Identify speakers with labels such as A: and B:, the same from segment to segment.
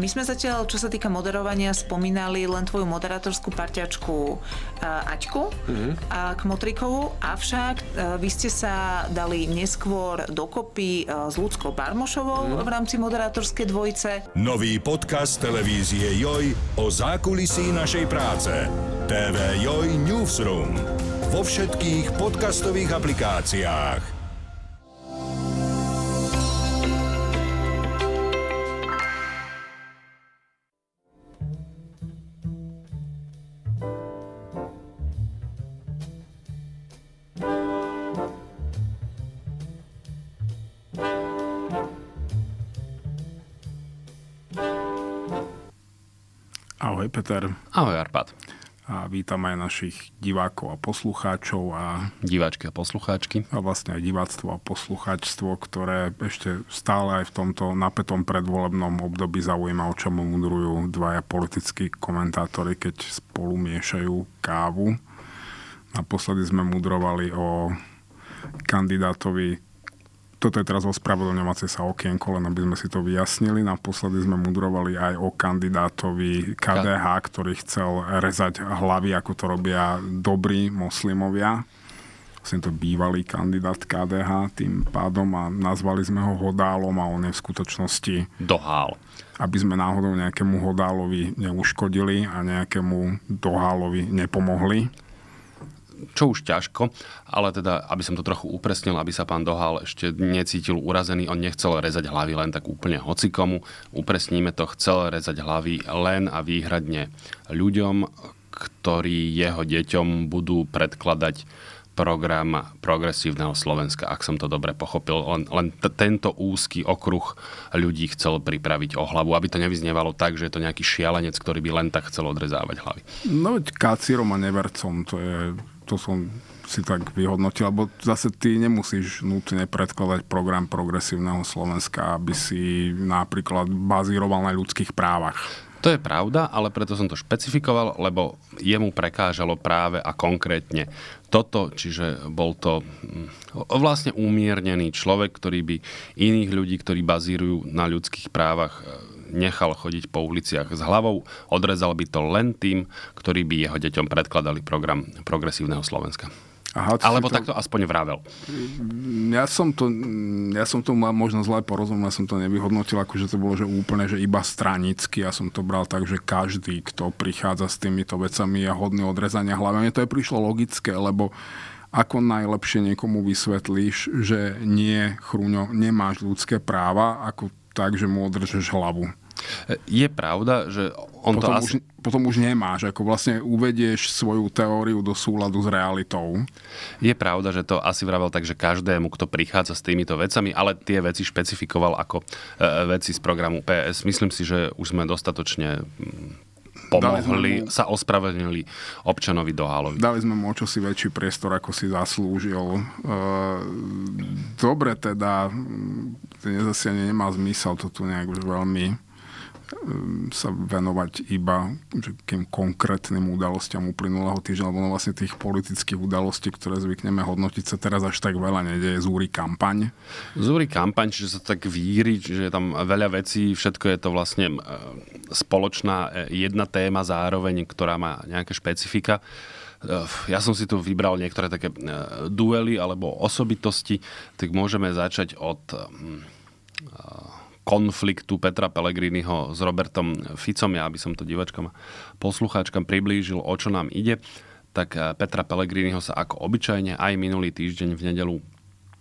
A: My sme zatiaľ, čo sa týka moderovania, spomínali len tvoju moderátorskú parťačku eh, Aťku mm-hmm. a Kmotrikovú, avšak eh, vy ste sa dali neskôr dokopy eh, s Ľudskou Barmošovou mm-hmm. v rámci moderátorskej dvojice. Nový podcast televízie Joj o zákulisí našej práce. TV Joj Newsroom vo všetkých podcastových aplikáciách. Peter. Ahoj Arpad. A vítam aj našich divákov a poslucháčov a... Diváčky a poslucháčky. A vlastne aj diváctvo a poslucháčstvo, ktoré ešte stále aj v tomto napätom predvolebnom období zaujíma, o čom mudrujú dvaja politickí komentátori, keď spolu miešajú kávu. Naposledy sme mudrovali o kandidátovi toto je teraz ospravedlňovacie sa okienko, len aby sme si to vyjasnili. Naposledy sme mudrovali aj o kandidátovi KDH, ktorý chcel rezať hlavy, ako to robia dobrí moslimovia. Vlastne to bývalý kandidát KDH tým pádom a nazvali sme ho Hodálom a on je v skutočnosti... Dohál. Aby sme náhodou nejakému Hodálovi neuškodili a nejakému Dohálovi
B: nepomohli čo už ťažko, ale teda, aby som to trochu upresnil, aby sa pán Dohal ešte necítil urazený, on nechcel rezať hlavy len tak úplne hocikomu. Upresníme to, chcel rezať hlavy len a výhradne ľuďom, ktorí jeho deťom budú predkladať program progresívneho Slovenska, ak som to dobre pochopil. Len, len t- tento úzky okruh ľudí chcel pripraviť o hlavu, aby to nevyznievalo tak, že je to nejaký šialenec, ktorý by len tak chcel odrezávať hlavy.
A: No veď kácirom a nevercom, to je to som si tak vyhodnotil, lebo zase ty nemusíš nutne predkladať program progresívneho Slovenska, aby si napríklad bazíroval na ľudských právach.
B: To je pravda, ale preto som to špecifikoval, lebo jemu prekážalo práve a konkrétne toto, čiže bol to mm, vlastne umiernený človek, ktorý by iných ľudí, ktorí bazírujú na ľudských právach, e, nechal chodiť po uliciach s hlavou, odrezal by to len tým, ktorí by jeho deťom predkladali program progresívneho Slovenska. Aha, Alebo to... takto aspoň vravel.
A: Ja som to, ja som to mal možno zle porozumel, ja som to nevyhodnotil, akože to bolo že úplne, že iba stranicky. Ja som to bral tak, že každý, kto prichádza s týmito vecami je hodný odrezania hlavy. Mne to je prišlo logické, lebo ako najlepšie niekomu vysvetlíš, že nie, chrúňo, nemáš ľudské práva, ako tak, že mu održeš hlavu. Je pravda, že on potom to asi... už, potom už nemáš, ako vlastne uvedieš svoju teóriu do súladu s realitou.
B: Je pravda, že to asi vravel tak, že každému, kto prichádza s týmito vecami, ale tie veci špecifikoval ako e, veci z programu PS. Myslím si, že už sme dostatočne mm,
A: pomohli, mu,
B: sa ospravedlnili občanovi Dohálovi.
A: Dali sme mu o čosi väčší priestor, ako si zaslúžil. E, dobre teda, mm, nezasianie nemá zmysel to tu nejak už veľmi Ehm, sa venovať iba kým konkrétnym udalostiam uplynulého týždňa, lebo no vlastne tých politických udalostí, ktoré zvykneme hodnotiť, sa teraz až tak veľa nedeje.
B: Zúri kampaň. Zúri kampaň, čiže sa tak víri, čiže je tam veľa vecí, všetko je to vlastne e, spoločná e, jedna téma zároveň, ktorá má nejaké špecifika. E, ja som si tu vybral niektoré také duely alebo osobitosti, tak môžeme začať od mm, konfliktu Petra Pellegriniho s Robertom Ficom. Ja by som to a poslucháčkam priblížil, o čo nám ide. Tak eh, Petra Pellegriniho sa ako obyčajne aj minulý týždeň v nedelu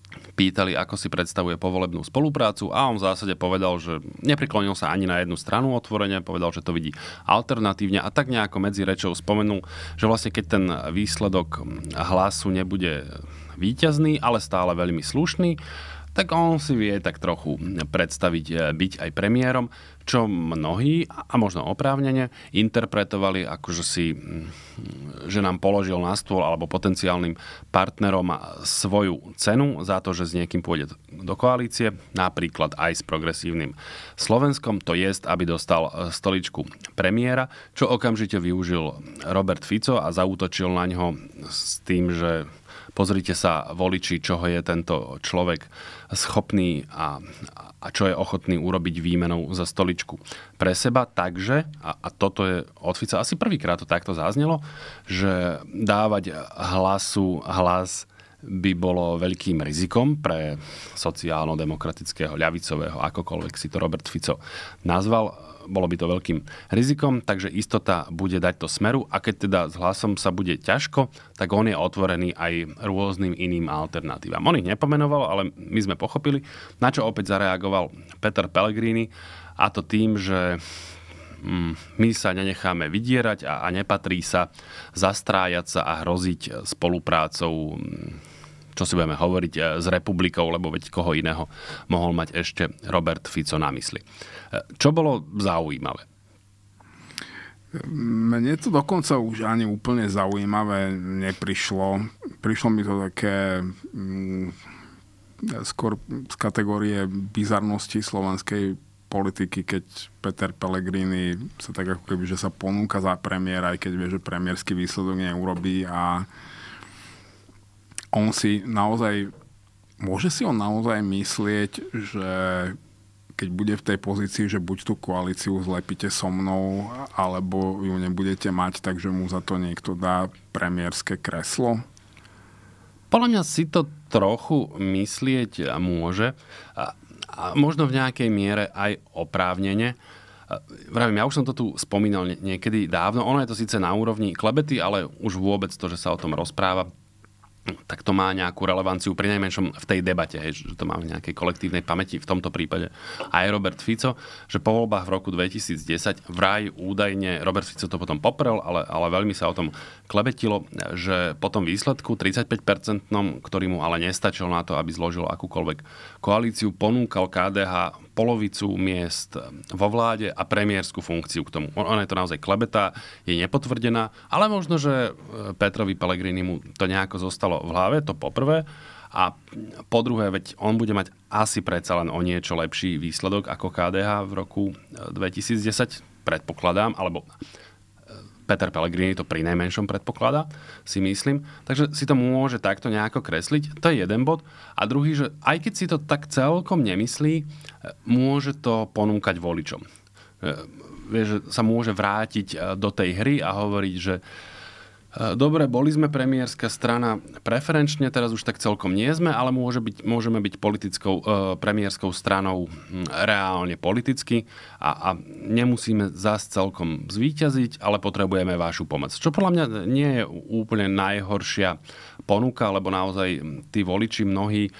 B: pýtali, ako si predstavuje povolebnú spoluprácu a on v zásade povedal, že nepriklonil sa ani na jednu stranu otvorenia povedal, že to vidí alternatívne a tak nejako medzi rečou spomenul, že vlastne keď ten výsledok hm, hlasu nebude výťazný, ale stále veľmi slušný, tak on si vie tak trochu predstaviť e, byť aj premiérom, čo mnohí, a možno oprávnene, interpretovali ako, že si mm, že nám položil na stôl alebo potenciálnym partnerom svoju cenu za to, že s niekým pôjde do koalície, napríklad aj s progresívnym Slovenskom, to jest, aby dostal e, stoličku premiéra, čo okamžite využil Robert Fico a zautočil na ňo s tým, že Pozrite sa voliči, čoho je tento človek schopný a, a čo je ochotný urobiť výmenou za stoličku pre seba. Takže, a, a toto je od Fica, asi prvýkrát to takto zaznelo, že dávať hlasu hlas by bolo veľkým rizikom pre sociálno-demokratického, ľavicového, akokoľvek si to Robert Fico nazval bolo by to veľkým rizikom, takže istota bude dať to smeru a keď teda s hlasom sa bude ťažko, tak on je otvorený aj rôznym iným alternatívam. On ich nepomenoval, ale my sme pochopili, na čo opäť zareagoval Peter Pellegrini a to tým, že mm, my sa nenecháme vydierať a, a nepatrí sa zastrájať sa a hroziť spoluprácou mm, čo si budeme hovoriť, e, s republikou, lebo veď koho iného mohol mať ešte Robert Fico na mysli. E, čo bolo zaujímavé?
A: Mne to dokonca už ani úplne zaujímavé neprišlo. Prišlo mi to také mm, skôr z kategórie bizarnosti slovenskej politiky, keď Peter Pellegrini sa tak ako keby, že sa ponúka za premiér, aj keď vie, že premiérsky výsledok neurobí a on si naozaj, môže si on naozaj myslieť, že keď bude v tej pozícii, že buď tú koalíciu zlepíte so mnou, alebo ju nebudete mať, takže mu za to niekto
B: dá premiérske kreslo? Podľa mňa si to trochu myslieť môže. A, a možno v nejakej miere aj oprávnene. Vravím, ja už som to tu spomínal niekedy dávno. Ono je to síce na úrovni klebety, ale už vôbec to, že sa o tom rozpráva, tak to má nejakú relevanciu pri najmenšom v tej debate, hej, že to máme v nejakej kolektívnej pamäti, v tomto prípade aj Robert Fico, že po voľbách v roku 2010 vraj údajne, Robert Fico to potom poprel, ale, ale veľmi sa o tom klebetilo, že po tom výsledku 35-percentnom, ktorý mu ale nestačil na to, aby zložil akúkoľvek koalíciu, ponúkal KDH polovicu miest vo vláde a premiérskú funkciu k tomu. Ona je to naozaj klebeta, je nepotvrdená, ale možno, že e, Petrovi Pellegrini mu to nejako zostalo v hlave, to poprvé. A po druhé, veď on bude mať asi predsa len o niečo lepší výsledok ako KDH v roku 2010, e, predpokladám, alebo Peter Pellegrini to pri najmenšom predpokladá, si myslím. Takže si to môže takto nejako kresliť. To je jeden bod. A druhý, že aj keď si to tak celkom nemyslí, e, môže to ponúkať voličom. E, vieš, sa môže vrátiť e, do tej hry a hovoriť, že uh, Eh, dobre, boli sme premiérska strana preferenčne, teraz už tak celkom nie sme, ale môže byť, môžeme byť politickou, e, premiérskou stranou hm, reálne politicky a, a nemusíme zás celkom zvíťaziť, ale potrebujeme vašu pomoc. Čo podľa mňa nie je úplne najhoršia ponuka, lebo naozaj hm, tí voliči mnohí eh,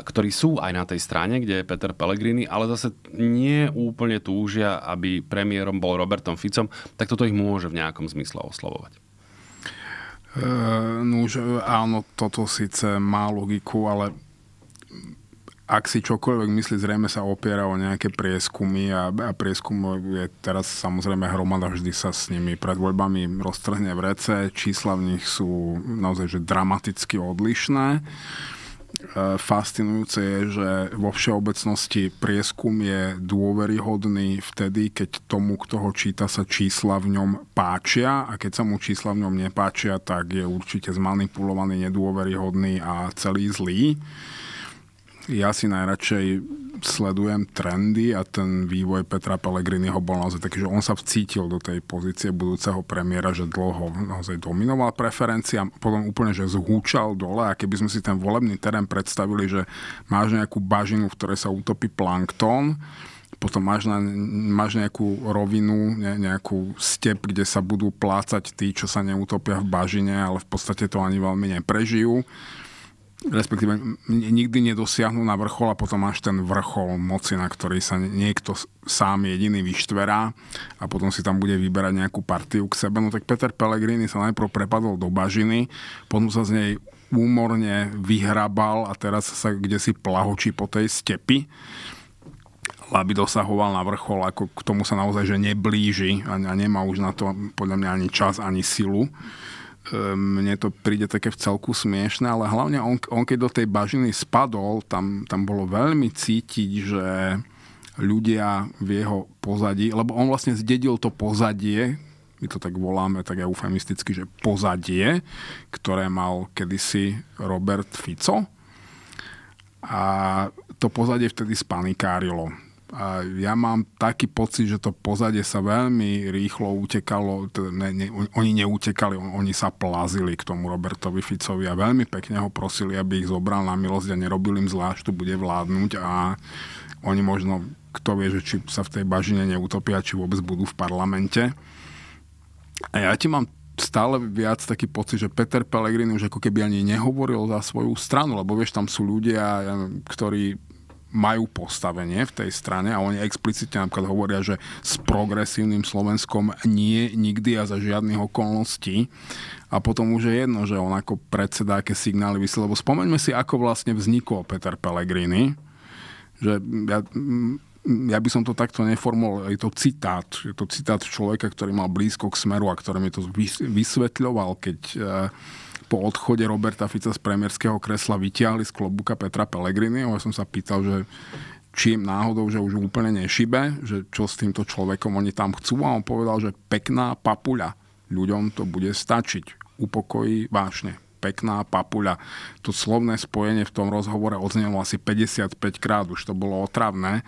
B: ktorí sú aj na tej strane, kde je Peter Pellegrini, ale zase nie úplne túžia, aby premiérom bol Robertom Ficom, tak toto ich môže v nejakom zmysle oslovovať.
A: Eh, no už eh, áno, toto síce má logiku, ale ak si čokoľvek myslí, zrejme sa opiera o nejaké prieskumy a, a prieskum je teraz samozrejme hromada, vždy sa s nimi pred voľbami roztrhne v rece, čísla v nich sú naozaj že dramaticky odlišné. E, E, fascinujúce je, že vo všeobecnosti prieskum je dôveryhodný vtedy, keď tomu, kto ho číta, sa čísla v ňom páčia a keď sa mu čísla v ňom nepáčia, tak je určite zmanipulovaný, nedôveryhodný a celý zlý. Ja si najradšej sledujem trendy a ten vývoj Petra Pellegriniho bol naozaj taký, že on sa vcítil do tej pozície budúceho premiéra, že dlho naozaj dominoval preferencia, potom úplne, že zhúčal dole a keby sme si ten volebný terén predstavili, že máš nejakú bažinu, v ktorej sa utopí plankton, potom máš, na, máš nejakú rovinu, ne, nejakú step, kde sa budú plácať tí, čo sa neutopia v bažine, ale v podstate to ani veľmi neprežijú respektíve nikdy nedosiahnu na vrchol a potom až ten vrchol moci, na ktorý sa niekto sám jediný vyštverá a potom si tam bude vyberať nejakú partiu k sebe. No tak Peter Pellegrini sa najprv prepadol do bažiny, potom sa z nej úmorne vyhrabal a teraz sa kde si plahočí po tej stepy aby dosahoval na vrchol, ako k tomu sa naozaj že neblíži a nemá už na to podľa mňa ani čas, ani silu mne to príde také v celku smiešne, ale hlavne on, on keď do tej bažiny spadol, tam, tam bolo veľmi cítiť, že ľudia v jeho pozadí, lebo on vlastne zdedil to pozadie, my to tak voláme tak eufemisticky, že pozadie, ktoré mal kedysi Robert Fico. A to pozadie vtedy spanikárilo a ja mám taký pocit, že to pozadie sa veľmi rýchlo utekalo, ne, ne, oni neutekali, on, oni sa plazili k tomu Robertovi Ficovi a veľmi pekne ho prosili, aby ich zobral na milosť a nerobil im zvlášť, tu bude vládnuť a oni možno, kto vie, že či sa v tej bažine neutopia, či vôbec budú v parlamente. A ja ti mám stále viac taký pocit, že Peter Pellegrini už ako keby ani nehovoril za svoju stranu, lebo vieš, tam sú ľudia, ktorí majú postavenie v tej strane a oni explicitne napríklad hovoria, že s progresívnym Slovenskom nie nikdy a za žiadnych okolností. A potom už je jedno, že on ako predseda aké signály vysiel, lebo spomeňme si, ako vlastne vznikol Peter Pellegrini, že ja, mm, ja by som to takto neformuloval, je to citát. Je to citát človeka, ktorý mal blízko k smeru a ktorý mi to vysvetľoval, keď uh, po odchode Roberta Fica z premiérskeho kresla vytiahli z klobúka Petra Pellegrini. Ja som sa pýtal, že či im náhodou, že už úplne nešibe, že čo s týmto človekom oni tam chcú. A on povedal, že pekná papuľa. Ľuďom to bude stačiť. Upokojí vášne. Pekná papuľa. To slovné spojenie v tom rozhovore odznelo asi 55 krát, už to bolo otravné.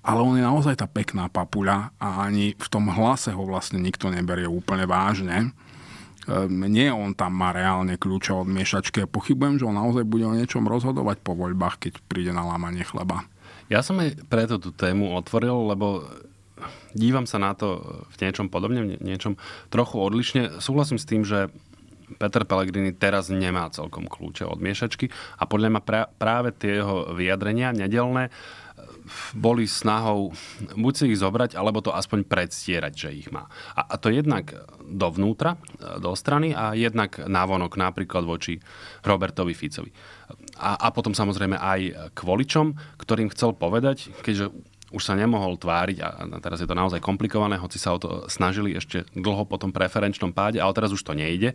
A: Ale on je naozaj tá pekná papuľa a ani v tom hlase ho vlastne nikto neberie úplne vážne. Ehm, nie on tam má reálne kľúče od miešačky a pochybujem, že on naozaj bude o niečom rozhodovať po voľbách,
B: keď príde na lámanie chleba. Ja som aj preto tú tému otvoril, lebo dívam sa na to v niečom podobne, v niečom trochu odlišne. Súhlasím s tým, že Peter Pellegrini teraz nemá celkom kľúče od miešačky a podľa ma práve tie jeho vyjadrenia nedelné uh, boli snahou buď si ich zobrať, alebo to aspoň predstierať, že ich má. A, a to jednak dovnútra, do strany a jednak návonok napríklad voči Robertovi Ficovi. A, a potom samozrejme aj k voličom, ktorým chcel povedať, keďže už sa nemohol tváriť a teraz je to naozaj komplikované, hoci sa o to snažili ešte dlho po tom preferenčnom páde, ale teraz už to nejde e,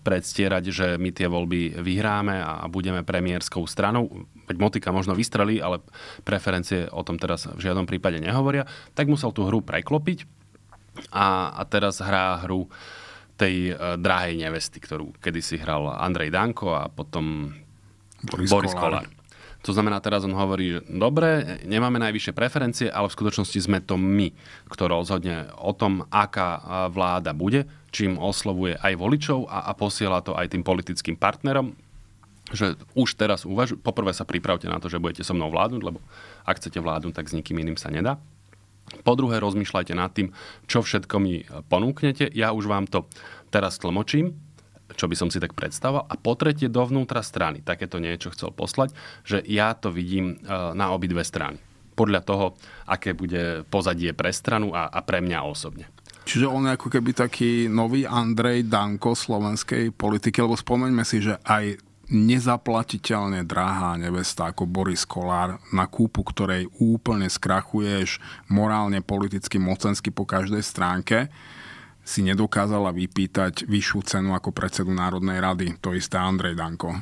B: predstierať, že my tie voľby vyhráme a budeme premiérskou stranou. Veď Motika možno vystrelí, ale preferencie o tom teraz v žiadnom prípade nehovoria. Tak musel tú hru preklopiť a, a teraz hrá hru tej e, drahej nevesty, ktorú kedysi hral Andrej Danko a potom Boris, Boris Kolár. Kolár. To znamená, teraz on hovorí, že dobre, nemáme najvyššie preferencie, ale v skutočnosti sme to my, kto rozhodne o tom, aká vláda bude, čím oslovuje aj voličov a, a posiela to aj tým politickým partnerom, že už teraz uvažu, poprvé sa pripravte na to, že budete so mnou vládnuť, lebo ak chcete vládnuť, tak s nikým iným sa nedá. Po druhé, rozmýšľajte nad tým, čo všetko mi ponúknete. Ja už vám to teraz tlmočím, čo by som si tak predstavoval. A po tretie dovnútra strany takéto niečo chcel poslať, že ja to vidím e, na obidve strany. Podľa toho, aké bude pozadie pre stranu a, a pre mňa osobne.
A: Čiže on je ako keby taký nový Andrej Danko slovenskej politiky, lebo spomeňme si, že aj nezaplatiteľne drahá nevesta ako Boris Kolár, na kúpu ktorej úplne skrachuješ morálne, politicky, mocensky po každej stránke, si nedokázala vypýtať vyššiu cenu ako predsedu Národnej rady. To isté Andrej Danko.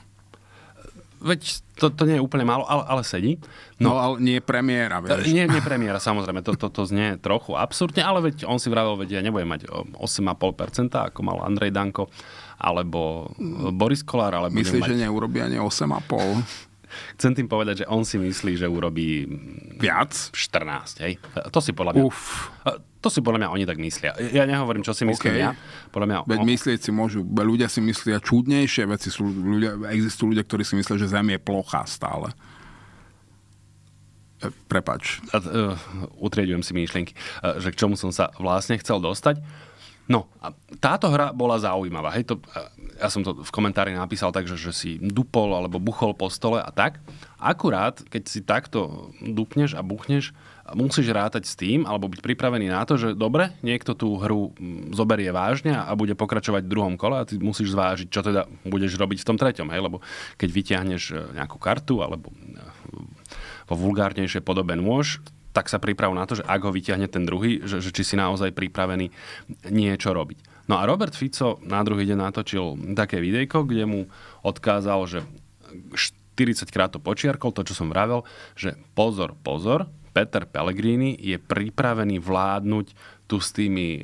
B: Veď to, to nie je úplne málo, ale, ale sedí. No, no ale nie premiéra, e, vieš. Nie, nie premiéra, samozrejme. To, to, to znie trochu absurdne, ale veď on si vravel, veď ja nebudem mať 8,5%, e, ako mal Andrej Danko, alebo e, Boris Kolár, ale Myslíš, mať... že neurobia ani 8,5%? Chcem tým povedať, že on si myslí, že urobí viac? 14, hej. To si podľa mňa... Uf. To si podľa mňa oni tak myslia. Ja nehovorím, čo si myslím okay. ja. Podľa mňa... Veď on... myslieť si môžu,
A: ľudia si myslia čudnejšie veci. Sú ľudia, existujú ľudia, ktorí si myslia, že Zem je plochá stále.
B: E, prepač. Uh, utriedujem si myšlienky, uh, že k čomu som sa vlastne chcel dostať. No a táto hra bola zaujímavá. Hej, to, ja som to v komentári napísal tak, že, že si dupol alebo buchol po stole a tak. Akurát, keď si takto dupneš a buchneš, musíš rátať s tým, alebo byť pripravený na to, že dobre, niekto tú hru mm, zoberie vážne a bude pokračovať v druhom kole a ty musíš zvážiť, čo teda budeš robiť v tom treťom. Hej, lebo keď vyťahneš e, nejakú kartu alebo e, vo vulgárnejšej podobe nôž, tak sa priprav na to, že ak ho vyťahne ten druhý, že, že či si naozaj pripravený niečo robiť. No a Robert Fico na druhý deň natočil také videjko, kde mu odkázal, že 40 krát to počiarkol, to čo som vravel, že pozor, pozor, Peter Pellegrini je pripravený vládnuť tu s tými eh,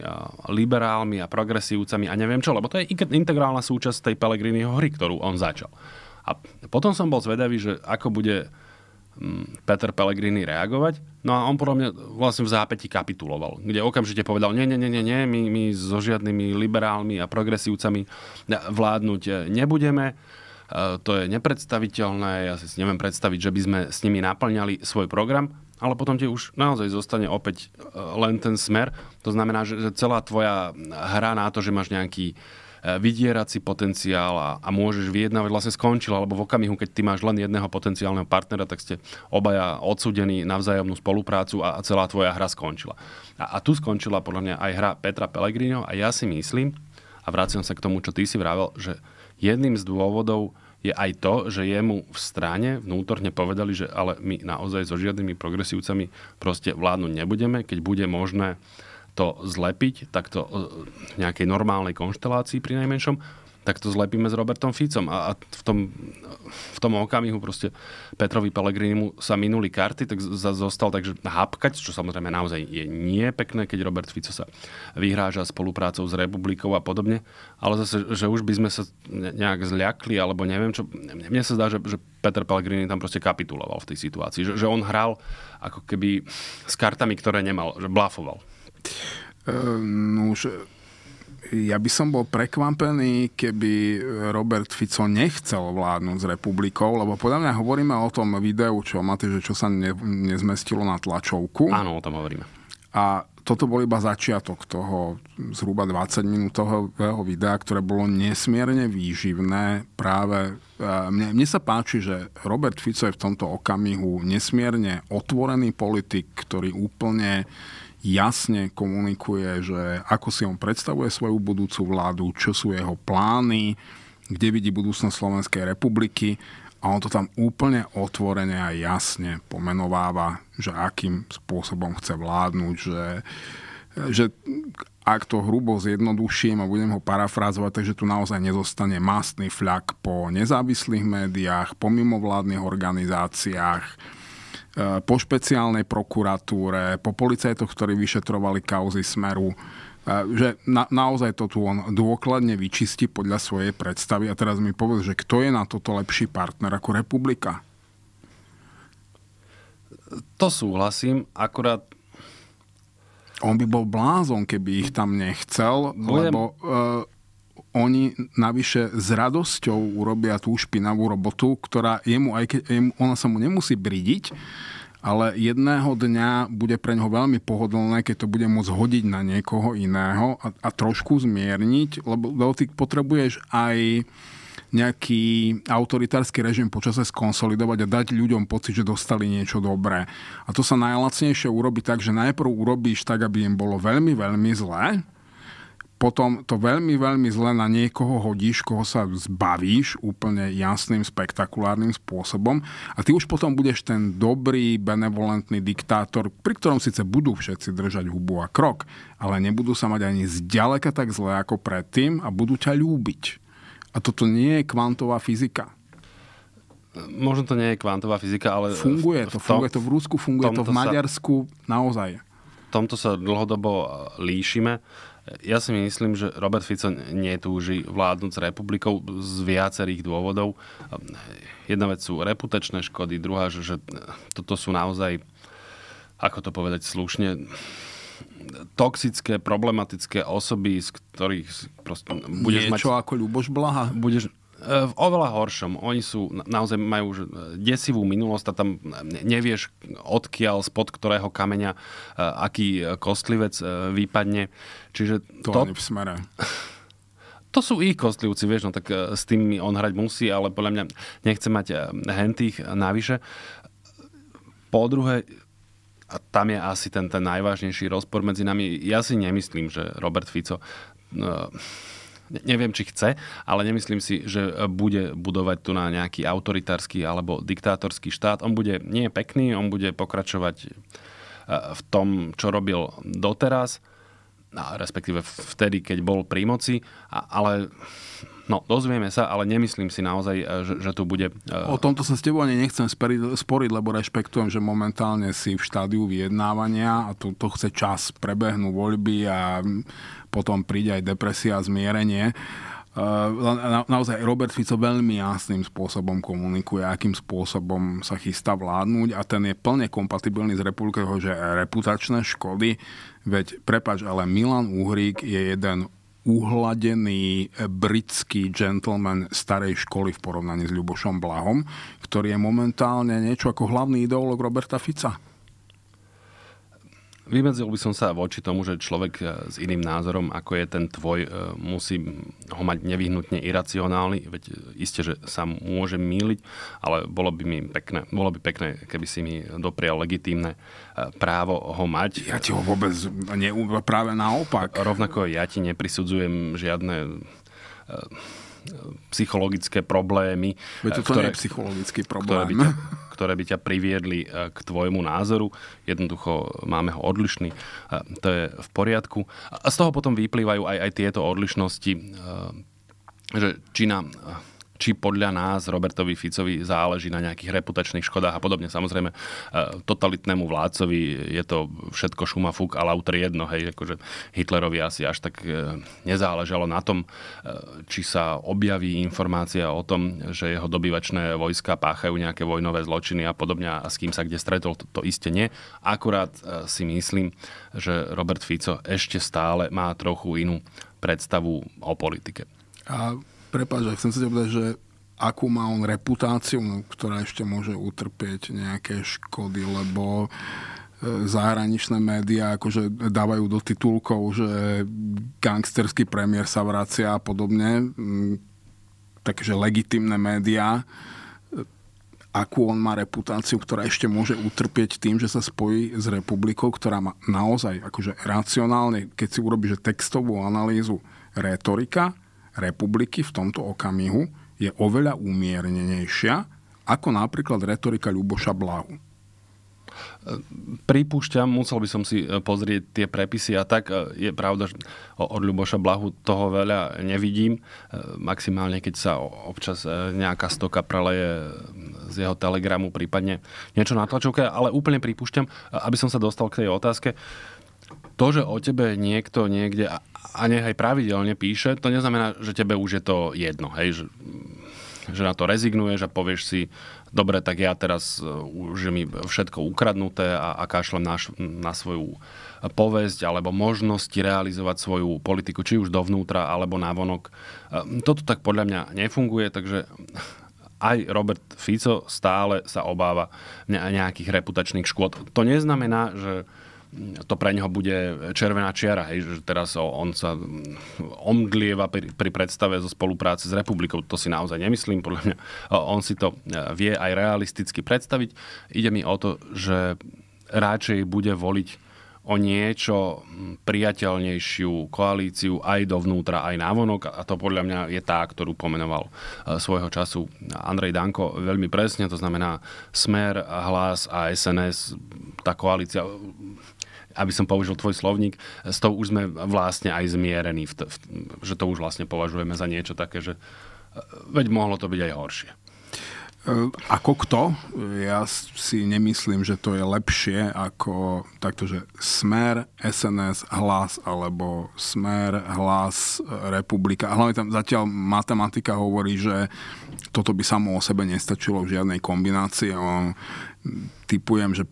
B: liberálmi a progresívcami a neviem čo, lebo to je integrálna súčasť tej Pellegriniho hry, ktorú on začal. A potom som bol zvedavý, že ako bude Mm, Peter Pellegrini reagovať. No a on podľa mňa vlastne v zápäti kapituloval, kde okamžite povedal, nie, nie, nie, nie, my, my so žiadnymi liberálmi a progresívcami vládnuť nebudeme, e, to je nepredstaviteľné, ja si neviem predstaviť, že by sme s nimi naplňali svoj program, ale potom ti už naozaj zostane opäť e, len ten smer. To znamená, že celá tvoja hra na to, že máš nejaký Eh, vydierací potenciál a, a môžeš vyjednávať, vlastne skončil, alebo v okamihu, keď ty máš len jedného potenciálneho partnera, tak ste obaja odsudení na vzájomnú spoluprácu a, a celá tvoja hra skončila. A, a tu skončila podľa mňa aj hra Petra Pellegrino a ja si myslím, a vraciam sa k tomu, čo ty si vravel, že jedným z dôvodov je aj to, že jemu v strane vnútorne povedali, že ale my naozaj so žiadnymi progresívcami proste vládnuť nebudeme, keď bude možné uh, to zlepiť, takto e, v nejakej normálnej konštelácii pri najmenšom, tak to zlepíme s Robertom Ficom. A, a v, tom, v tom okamihu proste Petrovi mu sa minuli karty, tak z, zostal takže hapkať, čo samozrejme naozaj je nie pekné, keď Robert Fico sa vyhráža spoluprácou s republikou a podobne. Ale zase, že už by sme sa nejak zľakli, alebo neviem čo. Mne sa zdá, že, že Peter Pellegrini tam proste kapituloval v tej situácii. Že, že on hral ako keby s kartami, ktoré nemal, že blafoval.
A: Ehm, no už e, ja by som bol prekvapený, keby Robert Fico nechcel vládnuť s republikou, lebo podľa mňa hovoríme o tom videu, čo máte, že čo sa ne, nezmestilo na tlačovku. Áno, o tom hovoríme. A toto bol iba začiatok toho zhruba 20-minútového videa, ktoré bolo nesmierne výživné práve... E, mne, mne sa páči, že Robert Fico je v tomto okamihu nesmierne otvorený politik, ktorý úplne jasne komunikuje, že ako si on predstavuje svoju budúcu vládu, čo sú jeho plány, kde vidí budúcnosť Slovenskej republiky a on to tam úplne otvorene a jasne pomenováva, že akým spôsobom chce vládnuť, že, že ak to hrubo zjednoduším a budem ho parafrázovať, takže tu naozaj nezostane mastný fľak po nezávislých médiách, po mimovládnych organizáciách, E, po špeciálnej prokuratúre, po policajtoch, ktorí vyšetrovali kauzy Smeru, e, že na, naozaj to tu on dôkladne vyčistí podľa svojej predstavy. A teraz mi povedz, že kto je na toto lepší partner ako republika? To súhlasím, akurát on by bol blázon, keby ich tam nechcel, Budem... lebo e, oni navyše s radosťou urobia tú špinavú robotu, ktorá jemu, aj keď ona sa mu nemusí bridiť, ale jedného dňa bude pre ňoho veľmi pohodlné, keď to bude môcť hodiť na niekoho iného a, a trošku zmierniť, lebo, lebo ty potrebuješ aj nejaký autoritársky režim počase skonsolidovať a dať ľuďom pocit, že dostali niečo dobré. A to sa najlacnejšie urobí tak, že najprv urobíš tak, aby im bolo veľmi, veľmi zlé, potom to veľmi, veľmi zle na niekoho hodíš, koho sa zbavíš úplne jasným, spektakulárnym spôsobom a ty už potom budeš ten dobrý, benevolentný diktátor, pri ktorom síce budú všetci držať hubu a krok, ale nebudú sa mať ani zďaleka tak zle ako predtým a budú ťa ľúbiť. A toto nie je kvantová fyzika.
B: Možno to nie je kvantová fyzika, ale... Funguje to. V tom, funguje to v Rusku, funguje to v Maďarsku. Sa, naozaj. V tomto sa dlhodobo líšime. Ja si myslím, že Robert Fico netúži vládnuť s republikou z viacerých dôvodov. Jedna vec sú reputačné škody, druhá, že, že toto sú naozaj, ako to povedať slušne, toxické, problematické osoby, z ktorých proste budeš Niečo mať... ako Ľuboš Blaha? Budeš, v oveľa horšom. Oni sú, naozaj majú už e, desivú minulosť a tam e, nevieš odkiaľ, spod ktorého kameňa e, aký kostlivec vypadne. Čiže to, to... ani v smere. To sú ich kostlivci, vieš, no tak s tými on hrať musí, ale podľa mňa nechce mať hentých navyše. Po druhé, a tam je asi ten, ten najvážnejší rozpor medzi nami. Ja si nemyslím, že Robert Fico uh, neviem, či chce, ale nemyslím si, že e, bude budovať tu na nejaký autoritársky alebo diktátorský štát. On bude nie pekný, on bude pokračovať e, v tom, čo robil doteraz, respektíve vtedy, keď bol pri moci, ale No, dozvieme sa, ale nemyslím si naozaj, e, že, že tu bude... E,
A: o tomto sa s tebou ani nechcem sporiť, sporiť, lebo rešpektujem, že momentálne si v štádiu vyjednávania a to, to chce čas, prebehnú voľby a potom príde aj depresia a zmierenie. E, na, naozaj Robert Fico veľmi jasným spôsobom komunikuje, akým spôsobom sa chystá vládnuť a ten je plne kompatibilný s republikou, že reputačné škody, veď prepač, ale Milan Uhrík je jeden uhladený britský gentleman starej školy v porovnaní s Ľubošom Blahom, ktorý je momentálne niečo ako hlavný ideológ Roberta Fica.
B: Vymedzil by som sa voči tomu, že človek e, s iným názorom, ako je ten tvoj, e, musí ho mať nevyhnutne iracionálny, veď e, iste, že sa môže míliť, ale bolo by mi pekné, bolo by pekné, keby si mi doprial legitímne právo ho mať. Ja ti ho vôbec ne, práve naopak. Rovnako ja ti neprisudzujem žiadne psychologické problémy. Veď to ktoré, nie je psychologický problém. Ktoré by ťa ktoré by ťa priviedli e, k tvojmu názoru. Jednoducho máme ho odlišný, e, to je v poriadku. A z toho potom vyplývajú aj, aj tieto odlišnosti, e, že nám či podľa nás Robertovi Ficovi záleží na nejakých reputačných škodách a podobne. Samozrejme, e, totalitnému vládcovi je to všetko šuma fúk a lauter jedno. Hej, akože Hitlerovi asi až tak e, nezáležalo na tom, e, či sa objaví informácia o tom, že jeho dobývačné vojska páchajú nejaké vojnové zločiny a podobne a s kým sa kde stretol, to, to iste nie. Akurát si myslím, že Robert Fico ešte stále má trochu inú predstavu o politike.
A: A prepáč, chcem sa ťa že akú má on reputáciu, no, ktorá ešte môže utrpieť nejaké škody, lebo e, zahraničné médiá akože dávajú do titulkov, že gangsterský premiér sa vracia a podobne. Mm, takže legitimné médiá akú on má reputáciu, ktorá ešte môže utrpieť tým, že sa spojí s republikou, ktorá má naozaj akože racionálne, keď si urobí, že textovú analýzu retorika, republiky v tomto okamihu je oveľa umiernenejšia ako napríklad retorika Ľuboša Blahu.
B: Pripúšťam, musel by som si e, pozrieť tie prepisy a tak e, je pravda, že od Ľuboša Blahu toho veľa nevidím. E, maximálne, keď sa občas nejaká stoka preleje mm, z jeho telegramu, prípadne niečo na tlačovke, ale úplne pripúšťam, aby som sa dostal k tej otázke. To, že o tebe niekto niekde a nech aj pravidelne píše, to neznamená, že tebe už je to jedno, hej, že, že na to rezignuješ a povieš si, dobre, tak ja teraz e, už je mi všetko ukradnuté a, a kašlem na, na svoju povesť alebo možnosti realizovať svoju politiku, či už dovnútra alebo navonok. E, toto tak podľa mňa nefunguje, takže aj Robert Fico stále sa obáva nejakých reputačných škôd. To neznamená, že to pre neho bude červená čiara, hej, že teraz on sa omdlieva pri, pri predstave zo spolupráce s republikou, to si naozaj nemyslím, podľa mňa on si to e, vie aj realisticky predstaviť. Ide mi o to, že radšej bude voliť o niečo priateľnejšiu koalíciu aj dovnútra, aj návonok. A to podľa mňa je tá, ktorú pomenoval e, svojho času Andrej Danko veľmi presne. To znamená Smer, Hlas a SNS, tá koalícia aby som použil tvoj slovník, s tou už sme vlastne aj zmierení, v t- v, že to už vlastne považujeme za niečo také, že e, veď mohlo to byť aj horšie. E, ako kto? Ja
A: si nemyslím, že to je lepšie ako takto, že smer, SNS, hlas alebo smer, hlas, republika. Hlavne tam zatiaľ matematika hovorí, že toto by samo o sebe nestačilo v žiadnej kombinácii. Typujem, že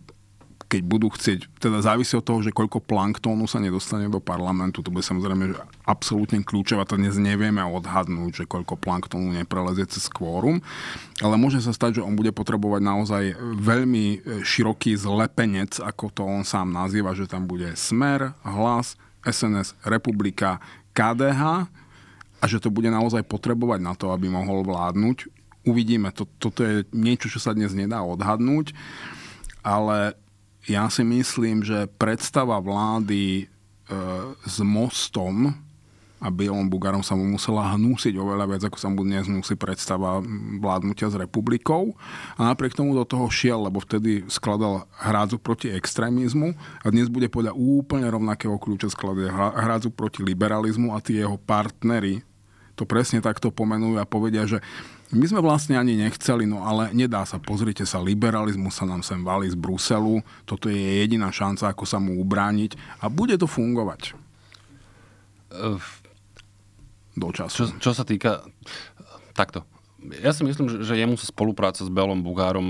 A: keď budú chcieť, teda závisí od toho, že koľko planktónu sa nedostane do parlamentu, to bude samozrejme že absolútne kľúčové, to dnes nevieme odhadnúť, že koľko planktónu neprelezie cez kvórum, ale môže sa stať, že on bude potrebovať naozaj veľmi e, široký zlepenec, ako to on sám nazýva, že tam bude Smer, Hlas, SNS, Republika, KDH a že to bude naozaj potrebovať na to, aby mohol vládnuť. Uvidíme, to, toto je niečo, čo sa dnes nedá odhadnúť, ale ja si myslím, že predstava vlády e, s mostom a Bielom Bugarom sa mu musela hnúsiť oveľa viac, ako sa mu dnes musí predstava vládnutia s republikou. A napriek tomu do toho šiel, lebo vtedy skladal hrádzu proti extrémizmu a dnes bude podľa úplne rovnakého kľúča skladať hrádzu proti liberalizmu a tí jeho partnery to presne takto pomenujú a povedia, že my sme vlastne ani nechceli, no ale nedá sa. Pozrite sa, liberalizmus sa nám sem valí z Bruselu. Toto je jediná šanca, ako sa mu ubrániť. A bude to
B: fungovať. Do času. Čo, čo sa týka... Takto. Ja si myslím, že jemu sa spolupráca s Belom Bugárom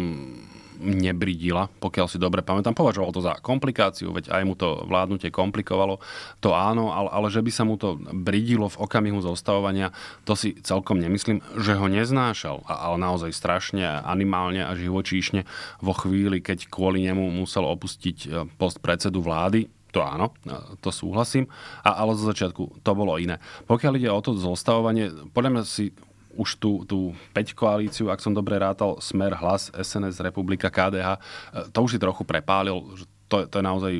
B: nebridila, pokiaľ si dobre pamätám. Považoval to za komplikáciu, veď aj mu to vládnutie komplikovalo, to áno, ale, ale že by sa mu to bridilo v okamihu zostavovania, to si celkom nemyslím, že ho neznášal, ale naozaj strašne animálne a živočíšne vo chvíli, keď kvôli nemu musel opustiť e, post predsedu vlády, to áno, e, to súhlasím, a, ale zo začiatku to bolo iné. Pokiaľ ide o to zostavovanie, podľa mňa si už tú, tú 5 koalíciu, ak som dobre rátal, Smer, Hlas, SNS, Republika, KDH, e, to už si trochu prepálil, to, to je naozaj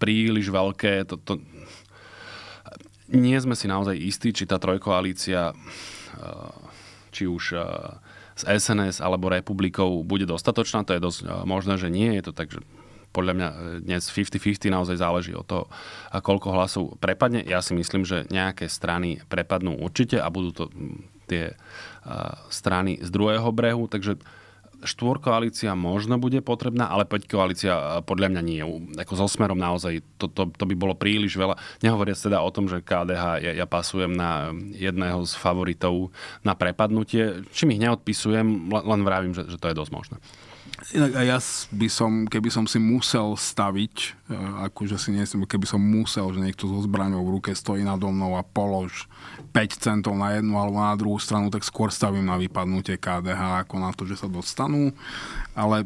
B: príliš veľké, to, to... nie sme si naozaj istí, či tá trojkoalícia, e, či už e, s SNS alebo republikou bude dostatočná, to je dosť možné, že nie je to, takže podľa mňa dnes 50-50 naozaj záleží o to, koľko hlasov prepadne. Ja si myslím, že nejaké strany prepadnú určite a budú to tie strany z druhého brehu, takže štvorkoalícia možno bude potrebná, ale koalícia podľa mňa nie. Ako so smerom naozaj to, to, to by bolo príliš veľa. Nehovoriac teda o tom, že KDH ja, ja pasujem na jedného z favoritov na prepadnutie. Čím ich neodpisujem, len vravím, že, že to je dosť možné. Inak
A: a ja by som, keby som si musel staviť, e, akože si nesem, keby som musel, že niekto so zbraňou v ruke stojí na mnou a polož 5 centov na jednu alebo na druhú stranu, tak skôr stavím na vypadnutie KDH ako na to, že sa dostanú. Ale